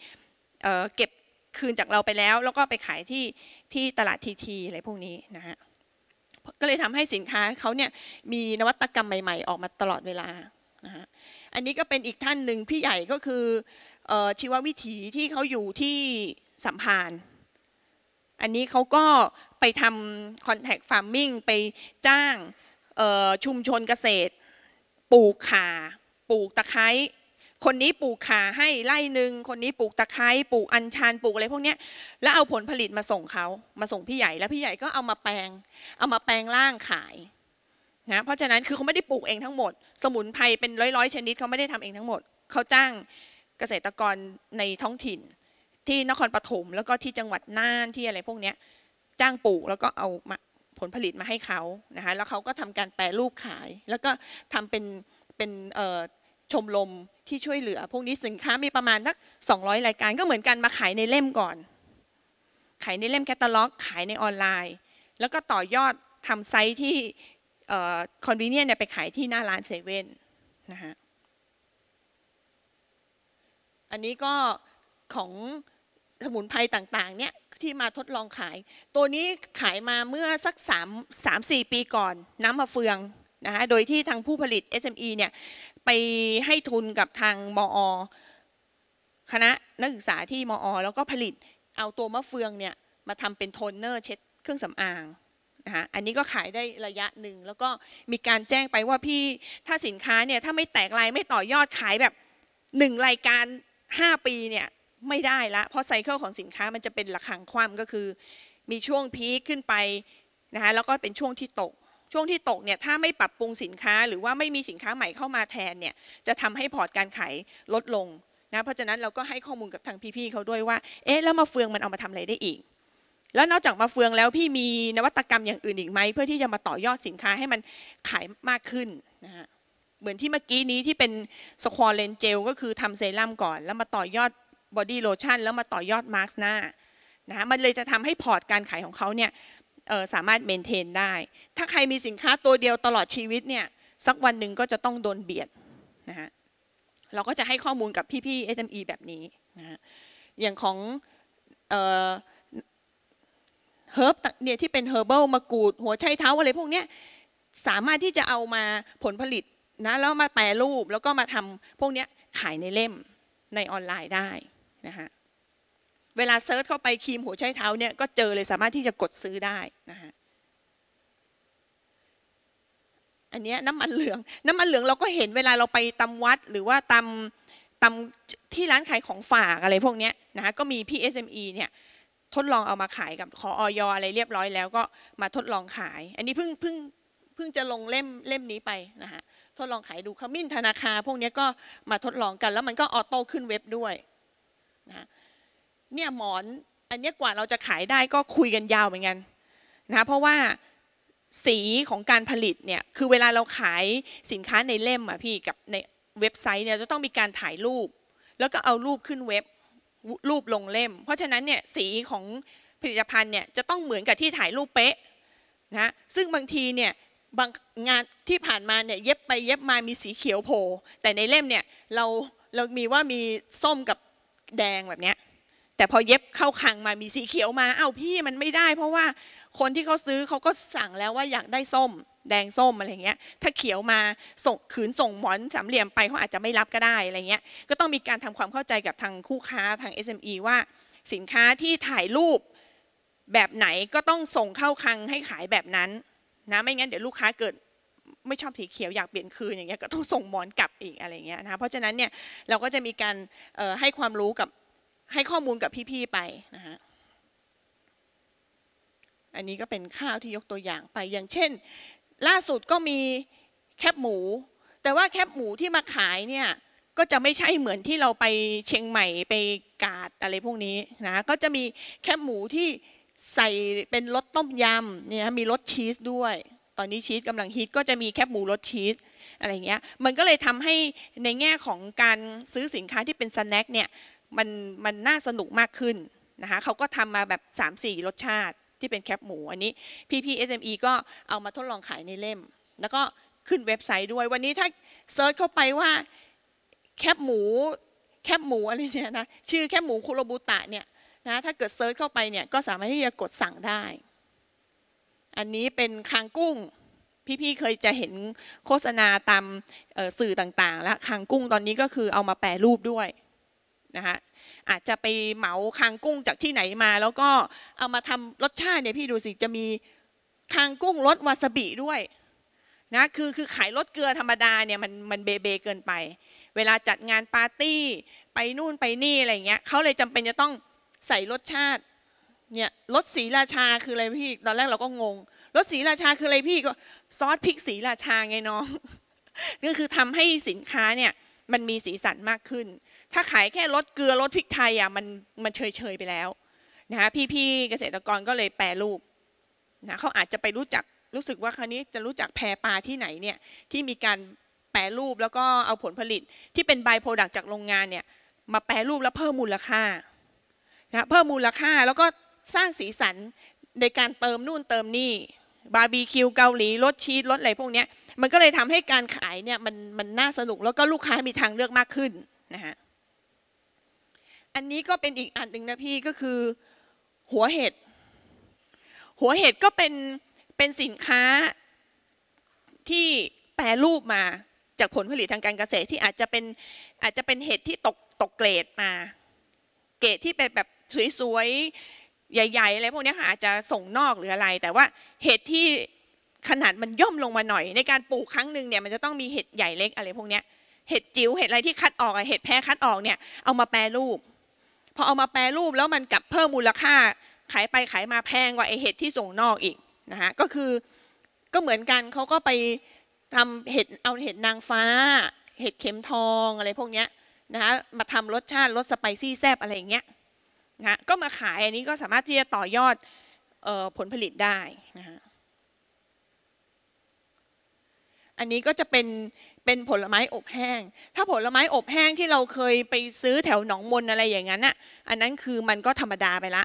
เเก็บคืนจากเราไปแล้วแล้วก็ไปขายที่ที่ตลาดทีทีอะไรพวกนี้นะฮะก็เลยทำให้สินค้าเขาเนี่ยมีนวัตกรรมใหม่ๆออกมาตลอดเวลานะฮะอันนี้ก็เป็นอีกท่านหนึ่งพี่ใหญ่ก็คือชีววิถีที่เขาอยู่ที่สัมพานอันนี้เขาก็ไปทำคอนแทคฟาร์มิงไปจ้างชุมชนเกษตร ปลูกขา่าปลูกตะไคร้คนนี้ปลูกขาให้ไร่หนึ่งคนนี้ปลูกตะไคร้ปลูกอัญชันปลูกอะไรพวกนี้แล้วเอาผลผลิตมาส่งเขามาส่งพี่ใหญ่แล้วพี่ใหญ่ก็เอามาแปลงเอามาแปลงร่างขายนะเพราะฉะนั้นคือเขาไม่ได้ปลูกเองทั้งหมดสมุนไพรเป็นร้อยร้อยชนิดเขาไม่ได้ทำเองทั้งหมดเขาจ้างเกษตรกรในท้องถิ่นที่นครปฐมแล้วก็ที่จังหวัดน่านที่อะไรพวกนี้จ้างปลูกแล้วก็เอาผลผลิตมาให้เขานะคะแล้วเขาก็ทำการแปรรูปขายแล้วก็ทำเป็นเป็นชมรมที่ช่วยเหลือ พวกนี้สินค้ามีประมาณสัก 200 รายการ ก็เหมือนกันมาขายในเล่มก่อน ขายในเล่มแคตตาล็อก ขายในออนไลน์ แล้วก็ต่อยอดทำไซต์ที่คอนเวเนียนไปขายที่หน้าร้านเซเว่นนะฮะ อันนี้ก็ของสมุนไพรต่างๆเนี่ยที่มาทดลองขาย ตัวนี้ขายมาเมื่อสัก3 3 4 ปีก่อนน้ำมะเฟืองนะคะโดยที่ทางผู้ผลิต SME เนี่ยไปให้ทุนกับทางมอ คณะนักศึกษาที่มอ แล้วก็ผลิตเอาตัวมะเฟืองเนี่ยมาทำเป็นโทนเนอร์เช็ดเครื่องสำอางนะคะอันนี้ก็ขายได้ระยะหนึ่งแล้วก็มีการแจ้งไปว่าพี่ถ้าสินค้าเนี่ยถ้าไม่แตกลายไม่ต่อยอดขายแบบหนึ่งรายการ5 ปีเนี่ยไม่ได้ละ เพราะไซเคิลของสินค้ามันจะเป็นระคังความก็คือ มีช่วงพีคขึ้นไปนะคะแล้วก็เป็นช่วงที่ตกช่วงที่ตกเนี่ยถ้าไม่ปรับปรุงสินค้าหรือว่าไม่มีสินค้าใหม่เข้ามาแทนเนี่ย จะทำให้พอร์ตการขายลดลงนะ เพราะฉะนั้นเราก็ให้ข้อมูลกับทางพี่ๆเขาด้วยว่า เอ๊ะแล้วมาเฟืองมันเอามาทำอะไรได้อีก แล้วนอกจากมาเฟืองแล้วพี่มีนวัตกรรมอย่างอื่นอีกไหมเพื่อที่จะมาต่อยอดสินค้าให้มันขายมากขึ้นนะฮะเหมือนที่เมื่อกี้นี้ที่เป็นสควอเลนเจลก็คือทำเซรั่มก่อน แล้วมาต่อยอดบอดี้โลชั่นแล้วมาต่อยอดมาร์กหน้านะมันเลยจะทำให้พอร์ตการขายของเขาเนี่ยสามารถเมนเทนได้ ถ้าใครมีสินค้าตัวเดียวตลอดชีวิตเนี่ยสักวันหนึ่งก็จะต้องโดนเบียดนะฮะ เราก็จะให้ข้อมูลกับพี่ๆ SME แบบนี้นะฮะ อย่างของเฮิร์บเนี่ยที่เป็นเฮอร์เบิลมะกรูดหัวไชเท้าอะไรพวกเนี้ยสามารถที่จะเอามาผลผลิตนะแล้วมาแปลรูปแล้วก็มาทำพวกเนี้ยขายในเล่มในออนไลน์ได้นะฮะเวลาเซิร์ชเข้าไปครีมหัวใช้เท้าเนี่ยก็เจอเลยสามารถที่จะกดซื้อได้นะฮะอันนี้น้ำมันเหลือง น้ำมันเหลืองเราก็เห็นเวลาเราไปตำวัดหรือว่าตำตำที่ร้านขายของฝากอะไร พวกนี้นะฮะก็มี PSME เนี่ยทดลองเอามาขายกับขอออยอะไรเรียบร้อยแล้วก็มาทดลองขาย อันนี้เพิ่งเพิ่งเพิ่งจะลงเล่มเล่มนี้ไปนะฮะทดลองขายดูขมิ้นธนาคารพวกนี้ก็มาทดลองกันแล้วมันก็ออโต้ขึ้นเว็บด้วยนะเนี่ยหมอนอันนี้กว่าเราจะขายได้ก็คุยกันยาวเหมือนกันนะเพราะว่าสีของการผลิตเนี่ยคือเวลาเราขายสินค้าในเล่มอ่ะพี่กับในเว็บไซต์เนี่ยจะต้องมีการถ่ายรูป แล้วก็เอารูปขึ้นเว็บรูปลงเล่ม เพราะฉะนั้นเนี่ยสีของผลิตภัณฑ์เนี่ยจะต้องเหมือนกับที่ถ่ายรูปเป๊ะนะซึ่งบางทีเนี่ยบางงานที่ผ่านมาเนี่ยเย็บไปเย็บมามีสีเขียวโผล่แต่ในเล่มเนี่ยเราเรามีว่ามีส้มกับแดงแบบเนี้ยแต่พอเย็บเข้าคังมา มีสีเขียวมาเอ้าพี่มันไม่ได้ เพราะว่าคนที่เขาซื้อเขาก็สั่งแล้วว่าอยากได้ส้ม แดงส้มอะไรเงี้ย ถ้าเขียวมาส่งขืนส่งหมอนสามเหลี่ยมไปเขาอาจจะไม่รับก็ได้อะไรเงี้ย ก็ต้องมีการทำความเข้าใจกับทางคู่ค้าทาง SME ว่าสินค้าที่ถ่ายรูปแบบไหนก็ต้องส่งเข้าคังให้ขายแบบนั้นนะ ไม่งั้นเดี๋ยวลูกค้าเกิด ไม่ชอบสีเขียวอยากเปลี่ยนคืนอย่างเงี้ยก็ต้องส่งหมอนกลับอีกอะไรเงี้ยนะ เพราะฉะนั้นเนี่ยเราก็จะมีการให้ความรู้กับให้ข้อมูลกับพี่ๆ ไปนะฮะ อันนี้ก็เป็นข้าวที่ยกตัวอย่างไป อย่างเช่น ล่าสุดก็มีแคบหมู แต่ว่าแคบหมูที่มาขายเนี่ย ก็จะไม่ใช่เหมือนที่เราไปเชียงใหม่ไปกาดอะไรพวกนี้นะ ก็จะมีแคบหมูที่ใส่เป็นรสต้มยำเนี่ย มีรสชีสด้วย ตอนนี้ชีสกำลังฮิตก็จะมีแคบหมูรสชีสอะไรเงี้ย มันก็เลยทำให้ในแง่ของการซื้อสินค้าที่เป็นสแน็คเนี่ยมันมันน่าสนุกมากขึ้นนะคะเขาก็ทำมาแบบ 3-4 รสชาติที่เป็นแคปหมูอันนี้พี่ี SME ก็เอามาทดลองขายในเล่ม แล้วก็ขึ้นเว็บไซต์ด้วย วันนี้ถ้าเซิร์ชเข้าไปว่าแคปหมูแคปหมูอะไรเนี่ยนะชื่อแคปหมูคุโรบุตะเนี่ยนะถ้าเกิดเซิร์ชเข้าไปเนี่ยก็สามารถที่จะกดสั่งได้ อันนี้เป็นคางกุ้งพี่ๆเคยจะเห็นโฆษณาตามสื่อต่างๆแล้วคางกุ้งตอนนี้ก็คือเอามาแปรรูปด้วยนะคะอาจจะไปเหมาคางกุ้งจากที่ไหนมา แล้วก็เอามาทำรสชาติเนี่ยพี่ดูสิจะมีคางกุ้งรสวาซาบิด้วยนะคือคือขายรสเกลือธรรมดาเนี่ยมันมันเบเบเกินไป เวลาจัดงานปาร์ตี้ไปนู่นไปนี่อะไรเงี้ยเขาเลยจำเป็นจะต้องใส่รสชาติเนี่ยรสสีราชาคืออะไรพี่ตอนแรกเราก็งงรสสีราชาคืออะไรพี่ก็ซอสพริกสีราชาไงน้องนี่คือทำให้สินค้าเนี่ยมันมีสีสันมากขึ้นถ้าขายแค่รสเกลือรสพริกไทยอ่ะมันมันเฉยเฉยไปแล้ว นะคะพี่ๆเกษตรกรก็เลยแปรรูปนะเขาอาจจะไปรู้จักรู้สึกว่า คราวนี้จะรู้จักแพรปลาที่ไหนเนี่ย ที่มีการแปรรูปแล้วก็เอาผลผลิต ที่เป็นไบโปรดักจากโรงงานเนี่ย มาแปรรูปแล้วเพิ่มมูลค่านะเพิ่มมูลค่าแล้วก็สร้างสีสันในการเติมนู่นเติมนี่บาร์บีคิวเกาหลีรสชีสรสอะไรพวกนี้มันก็เลยทำให้การขายเนี่ยมันมันน่าสนุกแล้วก็ลูกค้ามีทางเลือกมากขึ้นนะฮะอันนี้ก็เป็นอีกอันหนึ่งนะพี่ก็คือหัวเห็ดหัวเห็ดก็เป็นเป็นสินค้าที่แปรรูปมาจากผลผลิตทางการเกษตรที่อาจจะเป็นอาจจะเป็นเห็ดที่ตกตกเกรดมา เกรดที่เป็นแบบสวยๆใหญ่ๆอะไรพวกนี้ค่ะอาจจะส่งนอกหรืออะไร แต่ว่าเห็ดที่ขนาดมันย่อมลงมาหน่อยในการปลูกครั้งหนึ่งเนี่ยมันจะต้องมีเห็ดใหญ่เล็กอะไรพวกนี้เห็ดจิ๋วเห็ดอะไรที่คัดออกเห็ดแพ้คัดออกเนี่ยเอามาแปรรูปพอเอามาแปรรูปแล้วมันกลับเพิ่มมูลค่าขายไป ขายมาแพงกว่าไอเห็ดที่ส่งนอกอีกนะคะก็คือก็เหมือนกันเขาก็ไปทำเห็ดเอาเห็ดนางฟ้า เห็ดเข็มทอง อะไรพวกเนี้ยนะคะมาทำรสชาติ รสสไปซี่แซบอะไรอย่างเงี้ยนะก็มาขายอันนี้ก็สามารถที่จะต่อยอดออผลผลิตได้นะคะอันนี้ก็จะเป็นเป็นผลไม้อบแห้ง ถ้าผลไม้อบแห้งที่เราเคยไปซื้อแถวหนองมนอะไรอย่างนั้นน่ะอันนั้นคือมันก็ธรรมดาไปละ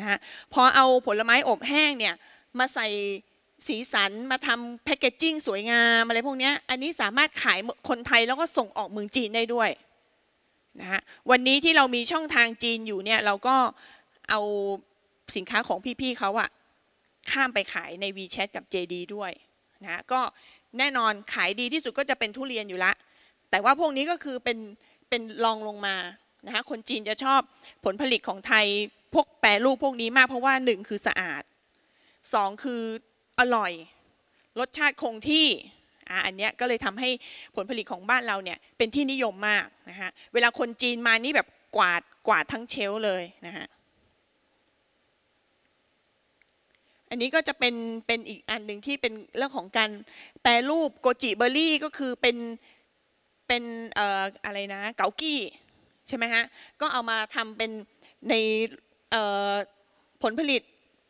นะฮะพอเอาผลไม้อบแห้งเนี่ยมาใส่สีสันมาทำแพคเกจจิ้งสวยงามอะไรพวกนี้อันนี้สามารถขายคนไทยแล้วก็ส่งออกเมืองจีนได้ด้วยนะฮะวันนี้ที่เรามีช่องทางจีนอยู่เนี่ย เราก็เอาสินค้าของพี่ๆเขาอะข้ามไปขายใน WeChat กับ JD ด้วยนะก็แน่นอนขายดีที่สุดก็จะเป็นทุเรียนอยู่ละ แต่ว่าพวกนี้ก็คือเป็นเป็นรองลงมานะคะคนจีนจะชอบผลผลิตของไทยพวกแปรรูปพวกนี้มากเพราะว่าหนึ่งคือสะอาดสองคืออร่อยรสชาติคงที่อันนี้ก็เลยทำให้ผลผลิตของบ้านเราเนี่ยเป็นที่นิยมมากนะคะเวลาคนจีนมานี่แบบกวาดกวาดทั้งเชลเลยนะคะอันนี้ก็จะเป็นเป็นอีกอันหนึ่งที่เป็นเรื่องของการแปรรูปโกจิเบอร์รี่ก็คือเป็นเป็นเอ่ออะไรนะเกากี้ใช่ไหมฮะก็เอามาทำเป็นในผลผลิต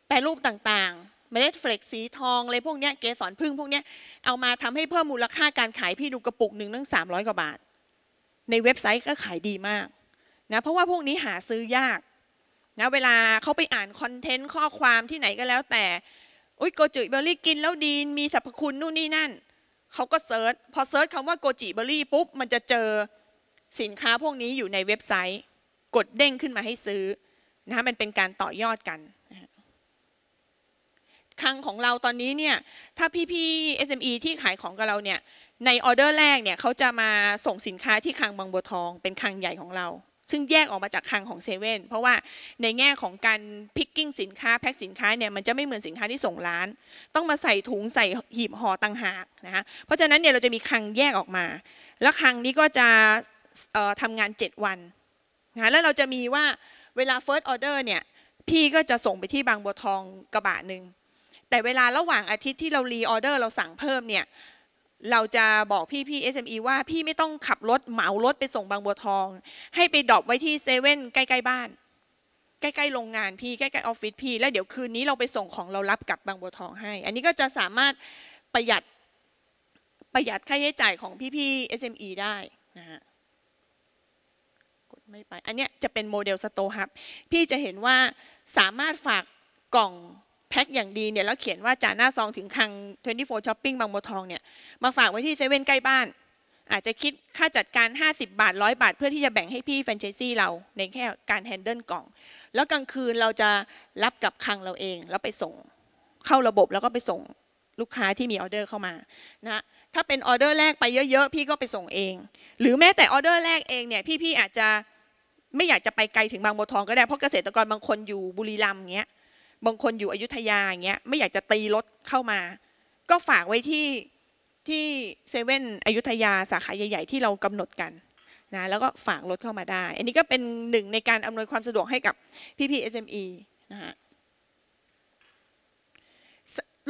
แปรรูปต่างๆเมล็ดเฟล็กสีทองอะไรพวกเนี้ยเกสรพึ่งพวกเนี้ยเอามาทำให้เพิ่มมูลค่าการขายพี่ดูกระปุกหนึ่งตั้งสามร้อยกว่าบาท ในเว็บไซต์ก็ขายดีมากนะเพราะว่าพวกนี้หาซื้อยากนะเวลาเขาไปอ่านคอนเทนต์ข้อความที่ไหนก็แล้วแต่ อุ้ยโกจิเบอร์รี่กินแล้วดีมีสรรพคุณนู่นนี่นั่นเขาก็เซิร์ชพอเซิร์ชคำว่าโกจิเบอร์รี่ปุ๊บมันจะเจอสินค้าพวกนี้อยู่ในเว็บไซต์ กดเด้งขึ้นมาให้ซื้อนะมันเป็นการต่อยอดกันคลังของเราตอนนี้เนี่ยถ้าพี่ๆ SME ที่ขายของกับเราเนี่ยในออเดอร์แรกเนี่ยเขาจะมาส่งสินค้าที่คลังบางบัวทอง เป็นคลังใหญ่ของเราซึ่งแยกออกมาจากคลังของเซเว่นเพราะว่าในแง่ของการพิกกิ้งสินค้าแพ็คสินค้าเนี่ยมันจะไม่เหมือนสินค้าที่ส่งร้าน ต้องมาใส่ถุงใส่หีบห่อต่างหากนะคะเพราะฉะนั้นเนี่ยเราจะมีคลังแยกออกมา แล้วคลังนี้ก็จะทำงาน 7 วันนะแล้วเราจะมีว่าเวลา first order เนี่ยพี่ก็จะส่งไปที่บางบัวทองกระบะหนึ่งแต่เวลาระหว่างอาทิตย์ที่เรารีออเดอร์เราสั่งเพิ่มเนี่ยเราจะบอกพี่พี่ SME ว่าพี่ไม่ต้องขับรถเหมารถไปส่งบางบัวทอง ให้ไปดรอปไว้ที่เซเว่นใกล้ๆบ้าน ใกล้ๆโรงงานพี่ใกล้ๆออฟฟิศพี่แล้วเดี๋ยวคืนนี้เราไปส่งของเรารับกลับบางบัวทองให้ อันนี้ก็จะสามารถประหยัดประหยัดค่าใช้จ่ายของพี่พี่เ SME ได้นะฮะกดไม่ไปอันนี้จะเป็นโมเดลสโตฮับพี่จะเห็นว่าสามารถฝากกล่องแพ็คอย่างดีเนี่ยแล้วเขียนว่าจ่าหน้าซองถึงคัง24 Shopping บางบัวทองเนี่ยมาฝากไว้ที่เซเว่นใกล้บ้าน อาจจะคิดค่าจัดการ 50 บาท100บาท เพื่อที่จะแบ่งให้พี่แฟรนไชส์เราในแค่การแฮนเดิลกล่องแล้วกลางคืนเราจะรับกับคังเราเองแล้วไปส่งเข้าระบบแล้วก็ไปส่งลูกค้าที่มีออเดอร์เข้ามานะถ้าเป็นออเดอร์แรกไปเยอะ ๆ พี่ก็ไปส่งเอง หรือแม้แต่ออเดอร์แรกเองเนี่ยพี่ๆอาจจะไม่อยากจะไปไกลถึงบางบัวทอง ก็ได้เพราะเกษตรกรบางคนอยู่บุรีรัมย์เงี้ยบางคนอยู่อยุธยาอย่างเงี้ยไม่อยากจะตีรถเข้ามา ก็ฝากไว้ที่ที่เซเว่นอยุธยาสาขาใหญ่ ๆที่เรากำหนดกันนะแล้วก็ฝากรถเข้ามาได้ อันนี้ก็เป็นหนึ่งในการอำนวยความสะดวกให้กับพี่ๆ SME นะฮะ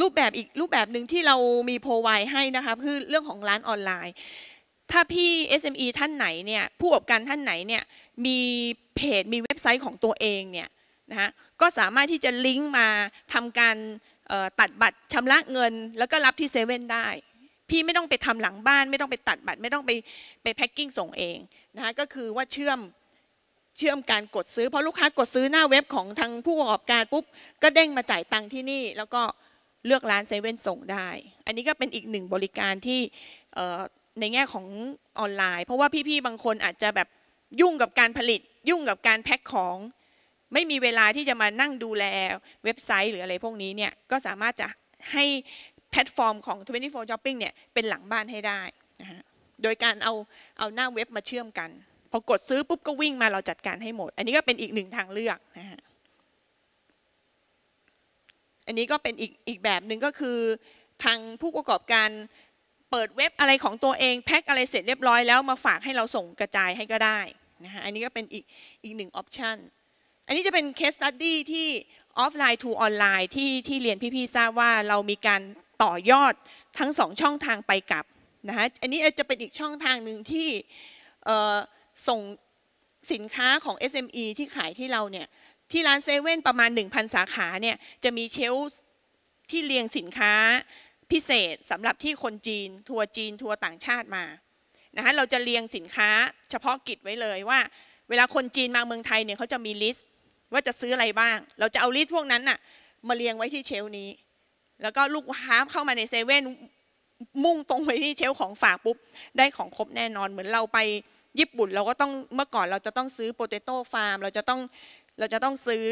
รูปแบบอีกรูปแบบหนึ่งที่เรามีโพไวให้นะคะคือเรื่องของร้านออนไลน์ ถ้าพี่ SME ท่านไหนเนี่ยผู้ประกอบการท่านไหนเนี่ยมีเพจมีเว็บไซต์ของตัวเองเนี่ยนะฮะก็สามารถที่จะลิงก์มาทำการตัดบัตรชำระเงิน แล้วก็รับที่เซเว่นได้ พี่ไม่ต้องไปทำหลังบ้าน ไม่ต้องไปตัดบัตรไม่ต้องไปไปแพ็กกิ้งส่งเองนะฮะก็คือว่าเชื่อมเชื่อมการกดซื้อเพราะลูกค้ากดซื้อหน้าเว็บของทางผู้ประกอบการปุ๊บก็เด้งมาจ่ายตังค์ที่นี่แล้วก็เลือกร้านเซเว่นส่งได้ อันนี้ก็เป็นอีกหนึ่งบริการที่ในแง่ของออนไลน์ เพราะว่าพี่ๆบางคนอาจจะแบบยุ่งกับการผลิต ยุ่งกับการแพ็คของไม่มีเวลาที่จะมานั่งดูแลเว็บไซต์หรืออะไรพวกนี้เนี่ยก็สามารถจะให้แพลตฟอร์มของ24 Shopping เนี่ยเป็นหลังบ้านให้ได้นะฮะโดยการเอาเอาหน้าเว็บมาเชื่อมกันพอกดซื้อปุ๊บก็วิ่งมาเราจัดการให้หมด อันนี้ก็เป็นอีกหนึ่งทางเลือกนะฮะอันนี้ก็เป็นอีกอีกแบบหนึ่งก็คือทางผู้ประกอบการเปิดเว็บอะไรของตัวเองแพ็คอะไรเสร็จเรียบร้อยแล้วมาฝากให้เราส่งกระจายให้ก็ได้นะฮะอันนี้ก็เป็นอีกอีกหนึ่งออปชันอันนี้จะเป็นเคสตัตดี้ที่ออฟไลน์ทูออนไลน์ที่ที่เรียนพี่ๆทราบว่าเรามีการต่อยอดทั้งสองช่องทางไปกลับนะฮะอันนี้จะเป็นอีกช่องทางหนึ่งที่ส่งสินค้าของ SME ที่ขายที่เราเนี่ยที่ร้านเซเว่นประมาณ1,000สาขาเนี่ยจะมีเชลที่เรียงสินค้าพิเศษสำหรับที่คนจีนทัวร์จีนทัวร์ต่างชาติมานะฮะเราจะเรียงสินค้าเฉพาะกิจไว้เลยว่า เวลาคนจีนมาเมืองไทยเนี่ยเขาจะมีลิสต์ว่าจะซื้ออะไรบ้าง เราจะเอาลิสต์พวกนั้นน่ะมาเรียงไว้ที่เชลนี้ แล้วก็ลูกค้าเข้ามาในเซเว่นมุ่งตรงไปที่เชลของฝากปุ๊บ ได้ของครบแน่นอนเหมือนเราไปญี่ปุ่น เราก็ต้องเมื่อก่อนเราจะต้องซื้อโปเตโต้ฟาร์มเราจะต้องเราจะต้องซื้อ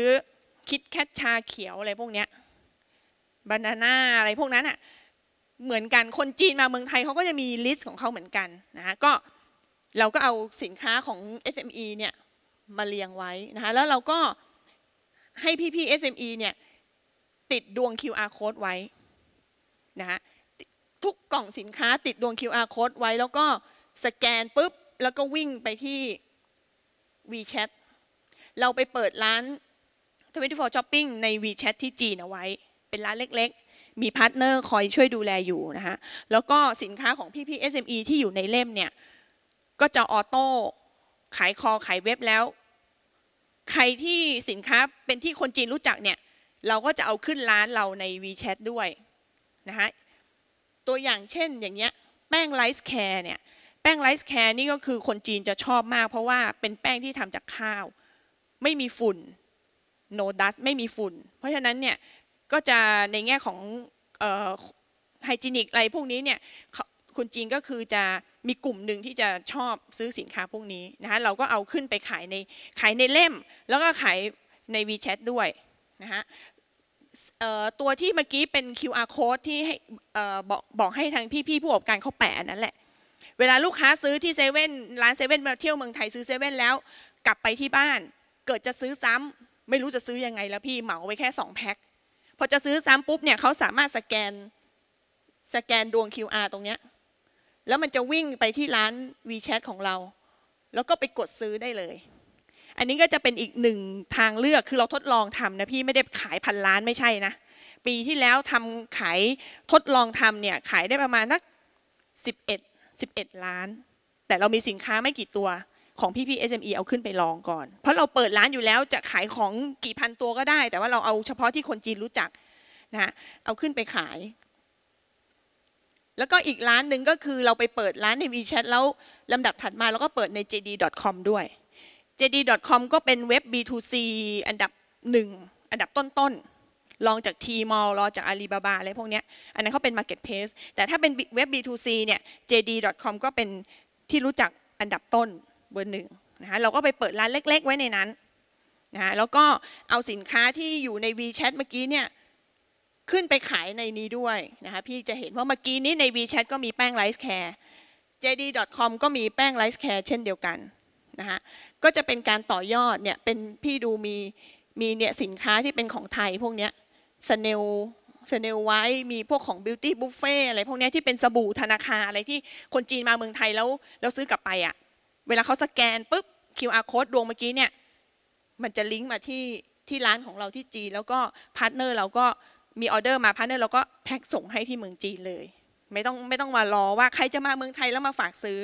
คิดแคทชาเขียวอะไรพวกเนี้ยบานาน่าอะไรพวกนั้นอ่ะเหมือนกัน คนจีนมาเมืองไทยเขาก็จะมีลิสต์ของเขาเหมือนกันนะคะก็เราก็เอาสินค้าของ SME เนี่ยมาเรียงไว้นะคะแล้วเราก็ให้พี่ๆ SME เนี่ยติดดวง QR code ไว้นะฮะทุกกล่องสินค้าติดดวง QR code ไว้แล้วก็สแกนปุ๊บแล้วก็วิ่งไปที่ WeChat เราไปเปิดร้าน24 Shopping ใน WeChat ที่จีนเอาไว้ เป็นร้านเล็ก ๆมีพาร์ทเนอร์คอยช่วยดูแลอยู่นะฮะแล้วก็สินค้าของพี่ๆ SME ที่อยู่ในเล่มเนี่ยก็จะออโต้ขายคอขายเว็บแล้วใครที่สินค้า เป็นที่คนจีนรู้จักเนี่ยเราก็จะเอาขึ้นร้านเราใน WeChat ด้วยนะคะตัวอย่างเช่นอย่างเงี้ยแป้งไรซ์แคร์เนี่ยแป้งไรซ์แคร์นี่ก็คือคนจีนจะชอบมาก เพราะว่าเป็นแป้งที่ทำจากข้าว ไม่มีฝุ่น no dust ไม่มีฝุ่น เพราะฉะนั้นเนี่ยก็จะในแง่ของไฮจีนิกอะไรพวกนี้เนี่ยคนจีนก็คือจะมีกลุ่มหนึ่งที่จะชอบซื้อสินค้าพวกนี้นะคะเราก็เอาขึ้นไปขายในขายในเล่ม แล้วก็ขายในวีแชทด้วยนะคะตัวที่เมื่อกี้เป็น QR code ที่ให้บอกบอกให้ทางพี่ๆผู้ประกอบการเขาแปะนั่นแหละเวลาลูกค้าซื้อที่เซเว่นร้านเซเว่นมาเที่ยวเมืองไทยซื้อเซเว่นแล้ว กลับไปที่บ้าน เกิดจะซื้อซ้ำไม่รู้จะซื้อยังไงแล้วพี่เหมาไว้แค่2แพ็คพอจะซื้อซ้ำปุ๊บเนี่ยเขาสามารถสแกนสแกนดวง QR ตรงเนี้ยแล้วมันจะวิ่งไปที่ร้าน WeChat ของเรา แล้วก็ไปกดซื้อได้เลย อันนี้ก็จะเป็นอีกหนึ่งทางเลือก คือเราทดลองทำนะพี่ไม่ได้ขายพันล้านไม่ใช่นะ ปีที่แล้วทำขายทดลองทำเนี่ยขายได้ประมาณนัก 11 11 ล้าน แต่เรามีสินค้าไม่กี่ตัวของพี่พี่ SME เอาขึ้นไปลองก่อน เพราะเราเปิดร้านอยู่แล้วจะขายของกี่พันตัวก็ได้ แต่ว่าเราเอาเฉพาะที่คนจีนรู้จักนะเอาขึ้นไปขายแล้วก็อีกร้านหนึ่งก็คือเราไปเปิดร้านใน WeChat แล้วลำดับถัดมาเราก็เปิดใน JD.com ด้วย JD.com ก็เป็นเว็บ B2C อันดับหนึ่งอันดับต้นๆ รองจาก Tmall รองจาก Alibaba อะไรพวกนี้ อันนั้นเขาเป็น Marketplace แต่ถ้าเป็นเว็บ B2C เนี่ย JD.com ก็เป็นที่รู้จักอันดับต้นเบอร์หนึ่งนะคะเราก็ไปเปิดร้านเล็กๆ ไว้ในนั้นนะแล้วก็เอาสินค้าที่อยู่ใน WeChat เมื่อกี้เนี่ยขึ้นไปขายในนี้ด้วยนะคะพี่จะเห็นว่าเมื่อกี้นี้ใน WeChat ก็มีแป้งไลฟ์แคร์ JD.com ก็มีแป้งไลฟ์แคร์เช่นเดียวกันนะคะก็จะเป็นการต่อยอดเนี่ยเป็นพี่ดูมีมีเนี่ยสินค้าที่เป็นของไทย พวกเนี้ยสเนลสเนลไว้มีพวกของบิวตี้บุฟเฟ่อะไรพวกเนี้ยที่เป็นสบู่ธนาคารอะไรที่คนจีนมาเมืองไทยแล้วแล้วซื้อกลับไปอะ่ะเวลาเขาสแกนปุ๊บ QR code ดวงเมื่อกี้เนี่ยมันจะลิงก์มาที่ที่ร้านของเราที่จีนแล้วก็พาร์ทเนอร์เราก็มีออเดอร์มาพาร์เนอร์เราก็แพ็คส่งให้ที่เมืองจีนเลยไม่ต้องไม่ต้องมารอว่าใครจะมาเมืองไทยแล้วมาฝากซื้อ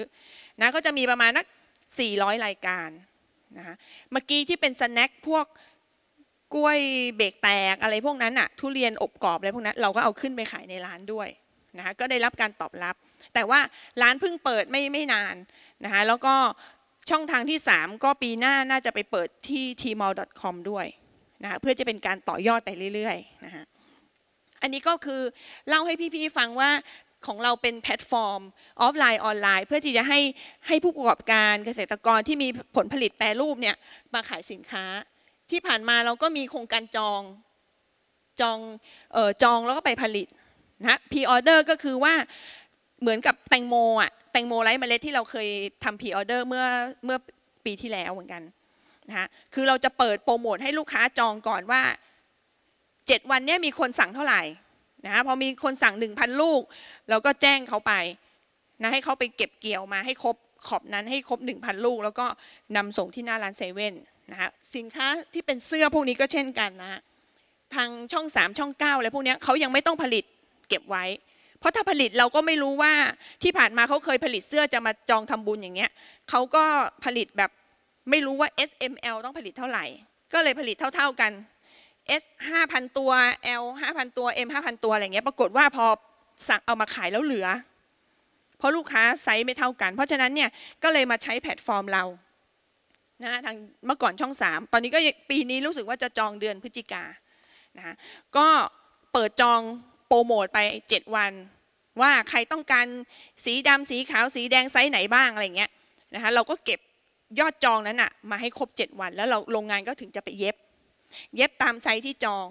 นะก็จะมีประมาณนัก 400 รายการนะะเมื่อกี้ที่เป็นสแน็คพวกกล้วยเบรกแตกอะไรพวกนั้นอะทุเรียนอบกรอบอะไรพวกนั้นเราก็เอาขึ้นไปขายในร้านด้วยนะคะก็ได้รับการตอบรับ แต่ว่าร้านเพิ่งเปิดไม่ไม่นานนะคะแล้วก็ช่องทางที่ 3 ก็ปีหน้าน่าจะไปเปิดที่ tmall.com ด้วยนะคะเพื่อจะเป็นการต่อยอดไปเรื่อยๆนะคะอันนี้ก็คือเล่าให้พี่ๆฟังว่าของเราเป็นแพลตฟอร์มออฟไลน์ออนไลน์เพื่อที่จะให้ให้ผู้ประกอบการเกษตรกรที่มีผลผลิตแปรรูปเนี่ยมาขายสินค้า ที่ผ่านมาเราก็มีโครงการจอง จองออจองแล้วก็ไปผลิตนะพีออเดอร์ก็คือว่าเหมือนกับแตงโมอ่ะแตงโมไร้เมล็ดที่เราเคยทำพีออเดอร์เมื่อเมื่อปีที่แล้วเหมือนกันนะะคือเราจะเปิดโปรโมทให้ลูกค้าจองก่อนว่า7วันนี้มีคนสั่งเท่าไหร่นะพอมีคนสั่ง1,000 ลูก เราก็แจ้งเขาไปนะให้เขาไปเก็บเกี่ยวมาให้ครบขอบนั้นให้ครบ1,000 ลูก แล้วก็นำส่งที่หน้าร้านเซเว่นนะฮะสินค้าที่เป็นเสื้อพวกนี้ก็เช่นกันนะทางช่อง 3 ช่อง9อะไรพวกนี้เขายังไม่ต้องผลิตเก็บไว้ เพราะถ้าผลิตเราก็ไม่รู้ว่าที่ผ่านมาเขาเคยผลิตเสื้อจะมาจองทำบุญอย่างเงี้ยเขาก็ผลิตแบบไม่รู้ว่า SML ต้องผลิตเท่าไหร่ ก็เลยผลิตเท่าๆกัน S 5,000ตัว L 5,000ตัว M 5,000 ตัวอะไรเงี้ย ปรากฏว่าพอสั่งเอามาขายแล้วเหลือ เพราะลูกค้าไซส์ไม่เท่ากัน เพราะฉะนั้นเนี่ย ก็เลยมาใช้แพลตฟอร์มเรา นะทางเมื่อก่อนช่อง 3 ตอนนี้ก็ปีนี้รู้สึกว่าจะจองเดือนพฤศจิกานะก็เปิดจองโปรโมทไป 7 วัน ว่าใครต้องการสีดำสีขาวสีแดงไซส์ไหนบ้างอะไรเงี้ย นะคะเราก็เก็บยอดจองนั้นอะมาให้ครบ 7 วัน แล้วเราโรงงานก็ถึงจะไปเย็บเย็บตามไซส์ที่จอง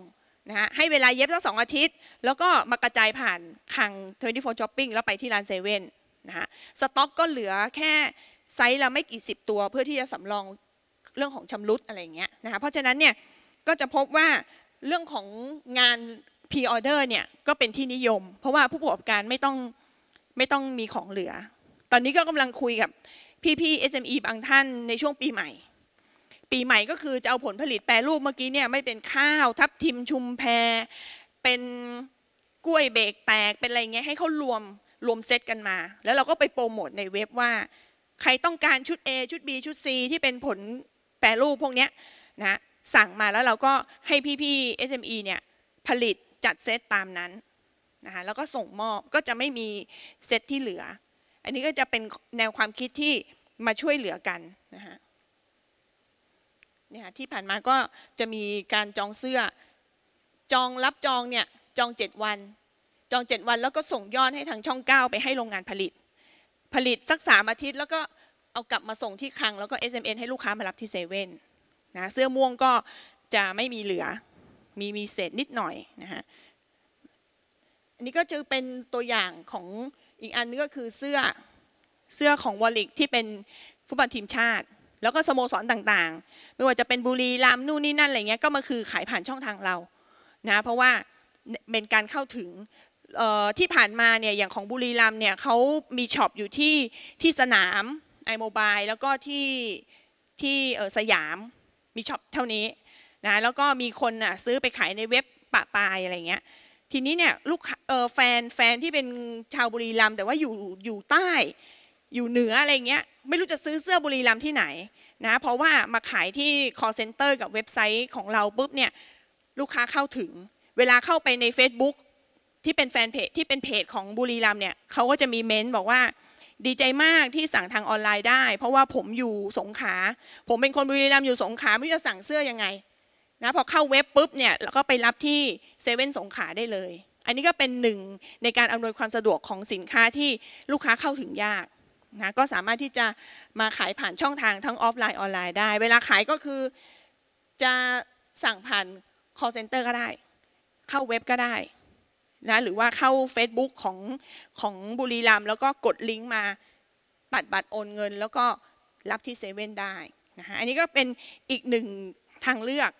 นะฮะให้เวลาเย็บสักสองอาทิตย์ แล้วก็มากระจายผ่านคัง24 Shopping แล้วไปที่ร้านเซเว่นนะฮะสต็อกก็เหลือแค่ไซส์เราไม่กี่สิบตัว เพื่อที่จะสำรองเรื่องของชำรุดอะไรเงี้ยนะคะเพราะฉะนั้นเนี่ยก็จะพบว่าเรื่องของงานพรีออเดอร์เนี่ยก็เป็นที่นิยมเพราะว่าผู้ประกอบการไม่ต้องไม่ต้องมีของเหลือ ตอนนี้ก็กำลังคุยกับพี่ๆ SME บางท่านในช่วงปีใหม่ปีใหม่ก็คือจะเอาผลผลิตแปรรูปเมื่อกี้เนี่ยไม่เป็นข้าวทับทิมชุมแพเป็นกล้วยเบรกแตกเป็นอะไรเงี้ยให้เขารวมรวมเซตกันมา แล้วเราก็ไปโปรโมทในเว็บว่า ใครต้องการชุด A ชุด B ชุด C ที่เป็นผลแปรรูปพวกเนี้ยนะสั่งมาแล้วเราก็ให้พี่ๆ SME เนี่ยผลิตจัดเซตตามนั้นนะคะแล้วก็ส่งมอบก็จะไม่มีเซตที่เหลือ อันนี้ก็จะเป็นแนวความคิดที่มาช่วยเหลือกันนะคะนี่ยที่ผ่านมาก็จะมีการจองเสื้อ จองรับจองเนี่ยจอง7วัน จอง7วันแล้วก็ส่งยอดให้ทางช่อง9ไปให้โรงงานผลิต ผลิตสักสามอาทิตย์แล้วก็เอากลับมาส่งที่คลังแล้วก็ SMN ให้ลูกค้ามารับที่เซเว่นนะเสื้อม่วงก็จะไม่มีเหลือ มีมีเศษนิดหน่อยนะฮะอันนี้ก็จะเป็นตัวอย่างของอีกอันนึงก็คือเสื้อเสื้อของวอลิกที่เป็นฟุตบอลทีมชาติแล้วก็สโมสรต่างๆ ไม่ว่าจะเป็นบุรีรัมนู่นนี่นั่นอะไรเงี้ยก็มาคือขายผ่านช่องทางเรานะเพราะว่าเป็นการเข้าถึงที่ผ่านมาเนี่ยอย่างของบุรีรัมเนี่ยเขามีช็อปอยู่ที่ที่สนามไอโมบายแล้วก็ที่ที่สยามมีช็อปเท่านี้นะแล้วก็มีคนอ่ะซื้อไปขายในเว็บปะปายอะไรเงี้ยทีนี้เนี่ยลูกแฟนแฟนที่เป็นชาวบุรีรัมแต่ว่าอยู่อยู่ใต้อยู่เหนืออะไรเงี้ยไม่รู้จะซื้อเสื้อบุรีรัมที่ไหนนะเพราะว่ามาขายที่ call center กับเว็บไซต์ของเราปุ๊บเนี่ยลูกค้าเข้าถึง เวลาเข้าไปใน Facebook ที่เป็นแฟนเพจที่เป็นเพจของบุรีรัมเนี่ยเขาก็จะมีเมนต์บอกว่า ดีใจมากที่สั่งทางออนไลน์ได้ เพราะว่าผมอยู่สงขาผมเป็นคนบุรีรัมย์อยู่สงขาไม่รู้จะสั่งเสื้อยังไงนะพอเข้าเว็บปุ๊บเนี่ยเราก็ไปรับที่เซเว่นสงขาได้เลยอันนี้ก็เป็นหนึ่งในการอำนวยความสะดวกของสินค้าที่ลูกค้าเข้าถึงยากนะก็สามารถที่จะมาขายผ่านช่องทางทั้งออฟไลน์ออนไลน์ได้ เวลาขายก็คือจะสั่งผ่าน call center ก็ได้ เข้าเว็บก็ได้นะหรือว่าเข้า Facebook ของของบุรีรัมแล้วก็กดลิงก์มาตัดบัตรโอนเงินแล้วก็รับที่เซเว่นได้นะฮะอันนี้ก็เป็นอีกหนึ่งทางเลือก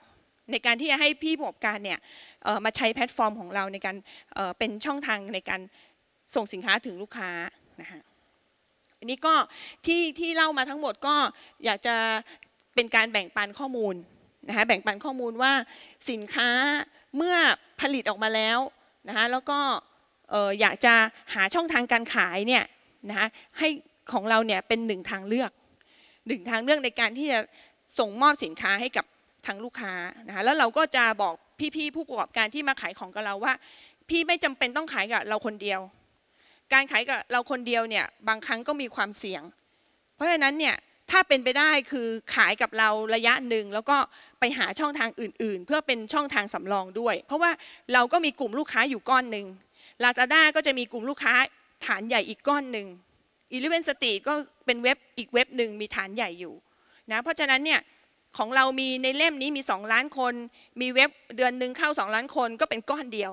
ในการที่จะให้พี่ผู้ประกอบการเนี่ยมาใช้แพลตฟอร์มของเราในการเป็นช่องทางในการส่งสินค้าถึงลูกค้านะฮะันนี้ก็ที่ที่เล่ามาทั้งหมดก็อยากจะเป็นการแบ่งปันข้อมูลนะคะแบ่งปันข้อมูลว่าสินค้าเมื่อผลิตออกมาแล้วนะคะแล้วก็อยากจะหาช่องทางการขายเนี่ยนะคะให้ของเราเนี่ยเป็นหนึ่งทางเลือกหนึ่งทางเลือกในการที่จะส่งมอบสินค้าให้กับทางลูกค้านะคะแล้วเราก็จะบอกพี่ๆผู้ประกอบการที่มาขายของกับเราว่า พี่ไม่จำเป็นต้องขายกับเราคนเดียวการขายกับเราคนเดียวเนี่ยบางครั้งก็มีความเสี่ยง เพราะฉะนั้นเนี่ยถ้าเป็นไปได้คือขายกับเราระยะหนึ่งแล้วก็ไปหาช่องทางอื่น ๆ เพื่อเป็นช่องทางสำรองด้วย เพราะว่าเราก็มีกลุ่มลูกค้าอยู่ก้อนหนึ่ง Lazada ก็จะมีกลุ่มลูกค้าฐานใหญ่อีกก้อนหนึ่ง Eleven s t r e e ก็เป็นเว็บอีกเว็บหนึ่งมีฐานใหญ่อยู่นะเพราะฉะนั้นเนี่ยของเรามีในเล่มนี้มี2ล้านคน มีเว็บเดือนหนึ่งเข้า 2 ล้านคนก็เป็นก้อนเดียว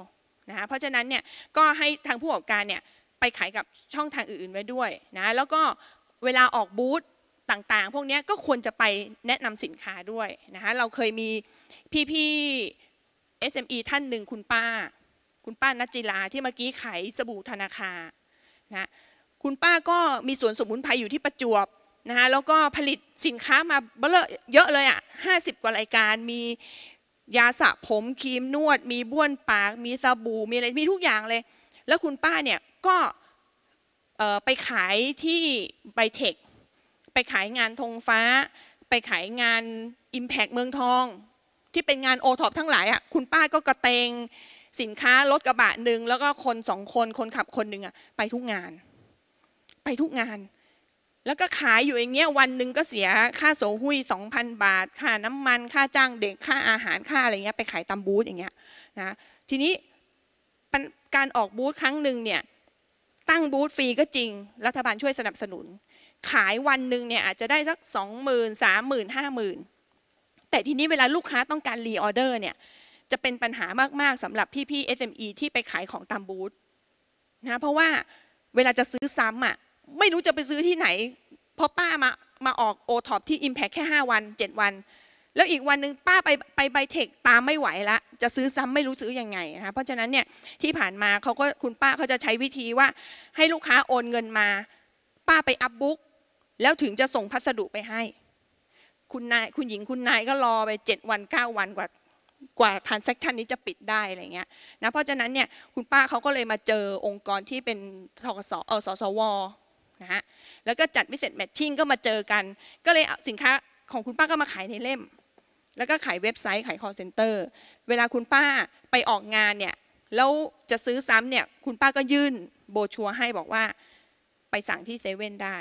นะเพราะฉะนั้นเนี่ยก็ให้ทางผู้ประกอบการเนี่ยไปขายกับช่องทางอื่นๆ ไว้ด้วยนะแล้วก็เวลาออกบูธต่างๆ พวกนี้ก็ควรจะไปแนะนำสินค้าด้วยนะคะเราเคยมีพี่ๆ SME ท่านหนึ่งคุณป้า คุณป้านัจจิลาที่เมื่อกี้ขายสบู่ธนาคารนะคุณป้าก็มีสวนสมุนไพรอยู่ที่ประจวบนะคะแล้วก็ผลิตสินค้ามาเยอะเลยอ่ะห้าสิบกว่ารายการมียาสระผมครีมนวด มีบ้วนปากมีสบู่มีอะไรมีทุกอย่างเลย แล้วคุณป้าเนี่ยก็ไปขายที่ไบเทค ไปขายงานธงฟ้า ไปขายงาน Impact เมืองทอง ที่เป็นงานโอท็อปทั้งหลายอ่ะ คุณป้าก็กระเตงสินค้ารถกระบะหนึ่งแล้วก็คนสองคนคนขับคนหนึ่งอ่ะไปทุกงาน ไปทุกงาน แล้วก็ขายอยู่อย่างเงี้ยวันหนึ่งก็เสียค่าโสหุ้ยสองพันบาท ค่าน้ำมันค่าจ้างเด็กค่าอาหารค่าอะไรเงี้ยไปขายตามบูธอย่างเงี้ยนะทีนี้การออกบูธครั้งหนึ่งเนี่ยตั้งบูธฟรีก็จริงรัฐบาลช่วยสนับสนุน ขายวันหนึ่งเนี่ยอาจจะได้สักสองหมื่นสามหมื่นห้าหมื่นแต่ทีนี้เวลาลูกค้าต้องการรีออเดอร์เนี่ยจะเป็นปัญหามากๆสำหรับพี่ๆ SME ที่ไปขายของตามบูธนะเพราะว่าเวลาจะซื้อซ้ำอ่ะไม่รู้จะไปซื้อที่ไหนเพราะป้ามามาออกโอท็อปที่ Impact แค่ 5 วัน 7 วันแล้วอีกวันหนึ่งป้าไปไปไบเทคตามไม่ไหวละจะซื้อซ้ำไม่รู้ซื้ออยังไงนะคะเพราะฉะนั้นเนี่ยที่ผ่านมาเขาก็คุณป้าเขาจะใช้วิธีว่าให้ลูกค้าโอนเงินมา ป้าไปอัพบุ๊กแล้วถึงจะส่งพัสดุไปให้ คุณนายคุณหญิงคุณนายก็รอไป7วัน9วันกว่ากว่าทรานเซ็คชันนี้จะปิดได้อะไรเงี้ยนะเพราะฉะนั้นเนี่ยคุณป้าเขาก็เลยมาเจอองค์กรที่เป็นทกสเออสสวนะฮะแล้วก็จัดวิเศษแมทชิ่งก็มาเจอกัน ก็เลยสินค้าของคุณป้าก็มาขายในเล่มแล้วก็ขายเว็บไซต์ขายคอ์เซ็นเตอร์ เวลาคุณป้าไปออกงานเนี่ยแล้วจะซื้อซ้ำเนี่ยคุณป้าก็ยื่นโบชัวให้บอกว่าไปสั่งที่เซเว่นได้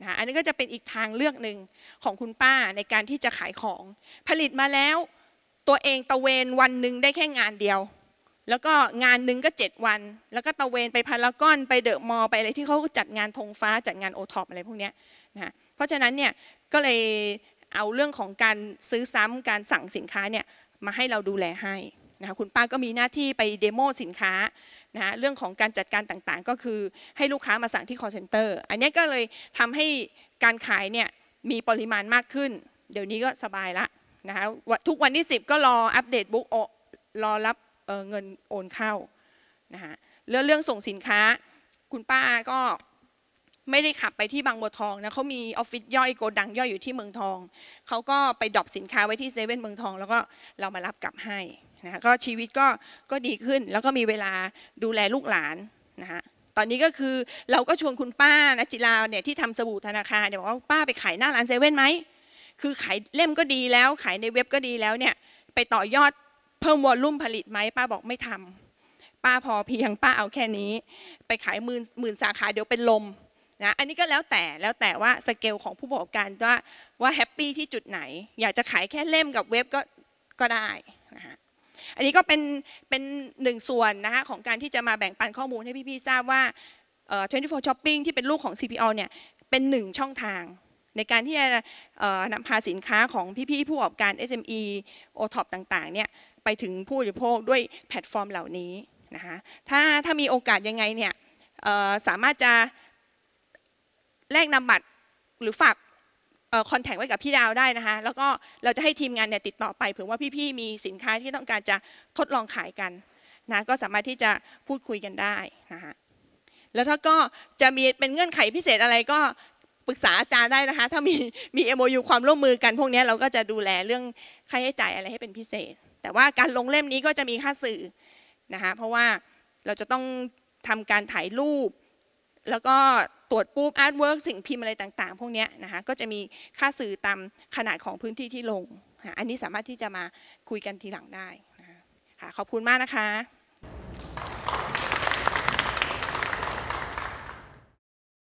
นะ อันนี้ก็จะเป็นอีกทางเลือกหนึ่งของคุณป้าในการที่จะขายของผลิตมาแล้ว ตัวเองตะเวนวันหนึ่งได้แค่งานเดียว แล้วก็งานหนึ่งก็7วัน แล้วก็ตะเวนไปพารากอนไปเดอะมอลไปอะไรที่เขาจัดงานธงฟ้าจัดงานโอท็อปอะไรพวกนี้นะ เพราะฉะนั้นเนี่ยก็เลยเอาเรื่องของการซื้อซ้ำการสั่งสินค้าเนี่ยมาให้เราดูแลให้นะคะคุณป้าก็มีหน้าที่ไปเดโมสินค้านะเรื่องของการจัดการต่างๆ ก็คือให้ลูกค้ามาสั่งที่ call center อันนี้ก็เลยทำให้การขายเนี่ยมีปริมาณมากขึ้น เดี๋ยวนี้ก็สบายละนะคะทุกวันที่ 10 ก็รออัปเดตบุ๊กรอรับเเงินโอนเข้านะคะเรื่องเรื่องส่งสินค้า คุณป้าก็ไม่ได้ขับไปที่บางบัวทองนะเขามีออฟฟิศย่อยโกดังย่อยอยู่ที่เมืองทอง เขาก็ไปดรอปสินค้าไว้ที่เซเว่นเมืองทอง แล้วก็เรามารับกลับให้นะก็ชีวิตก็ก็ดีขึ้นแล้วก็มีเวลาดูแลลูกหลานนะฮะ ตอนนี้ก็คือเราก็ชวนคุณป้านะจิลาเนี่ยที่ทำสบู่ธนาคารเนี่ยบอกว่าป้าไปขายหน้าร้านเซเว่นไหม คือขายเล่มก็ดีแล้วขายในเว็บก็ดีแล้วเนี่ยไปต่อยอดเพิ่มวอลลุ่มผลิตไหม ป้าบอกไม่ทำ ป้าพอเพียงป้าเอาแค่นี้ ไปขายหมื่นหมื่นสาขาเดี๋ยวเป็นลมนะอันนี้ก็แล้วแต่แล้วแต่ว่าสเกลของผู้ประกอบการว่าว่าแฮปปี้ที่จุดไหน อยากจะขายแค่เล่มกับเว็บก็ก็ได้นะฮะอันนี้ก็เป็นเป็นหนึ่งส่วนนะฮะของการที่จะมาแบ่งปันข้อมูลให้พี่ๆทราบว่าเอ่อ24 Shopping ที่เป็นลูกของ CPO เนี่ยเป็นหนึ่งช่องทาง ในการที่จะนำพาสินค้าของพี่ๆผู้ประกอบการ SME o t o p ต่างๆเนี่ยไปถึงผู้บริโภคด้วยแพลตฟอร์มเหล่านี้นะคะถ้าถ้ามีโอกาสยังไงเนี่ยสามารถจะแลกนามบัตรหรือฝากคอนแทคไว้กับพี่ดาวได้นะคะแล้วก็เราจะให้ทีมงานเนี่ยติดต่อไปเผื่อว่าพี่ๆมีสินค้าที่ต้องการจะทดลองขายกันนะก็สามารถที่จะพูดคุยกันได้นะคะแล้วถ้าก็จะมีเป็นเงื่อนไขพิเศษอะไรก็ปรึกษาอาจารย์ได้นะคะถ้ามีมี MOU ความร่วมมือกัน พวกนี้เราก็จะดูแลเรื่องค่าใช้จ่ายอะไรให้เป็นพิเศษ แต่ว่าการลงเล่มนี้ก็จะมีค่าสื่อนะคะเพราะว่าเราจะต้องทำการถ่ายรูปแล้วก็ตรวจปุ๊บอาร์ตเวิร์กสิ่งพิมพ์อะไรต่าง ๆ พวกนี้นะคะก็จะมีค่าสื่อตามขนาดของพื้นที่ที่ลงอันนี้สามารถที่จะมาคุยกันทีหลังได้คะขอบคุณมากนะคะ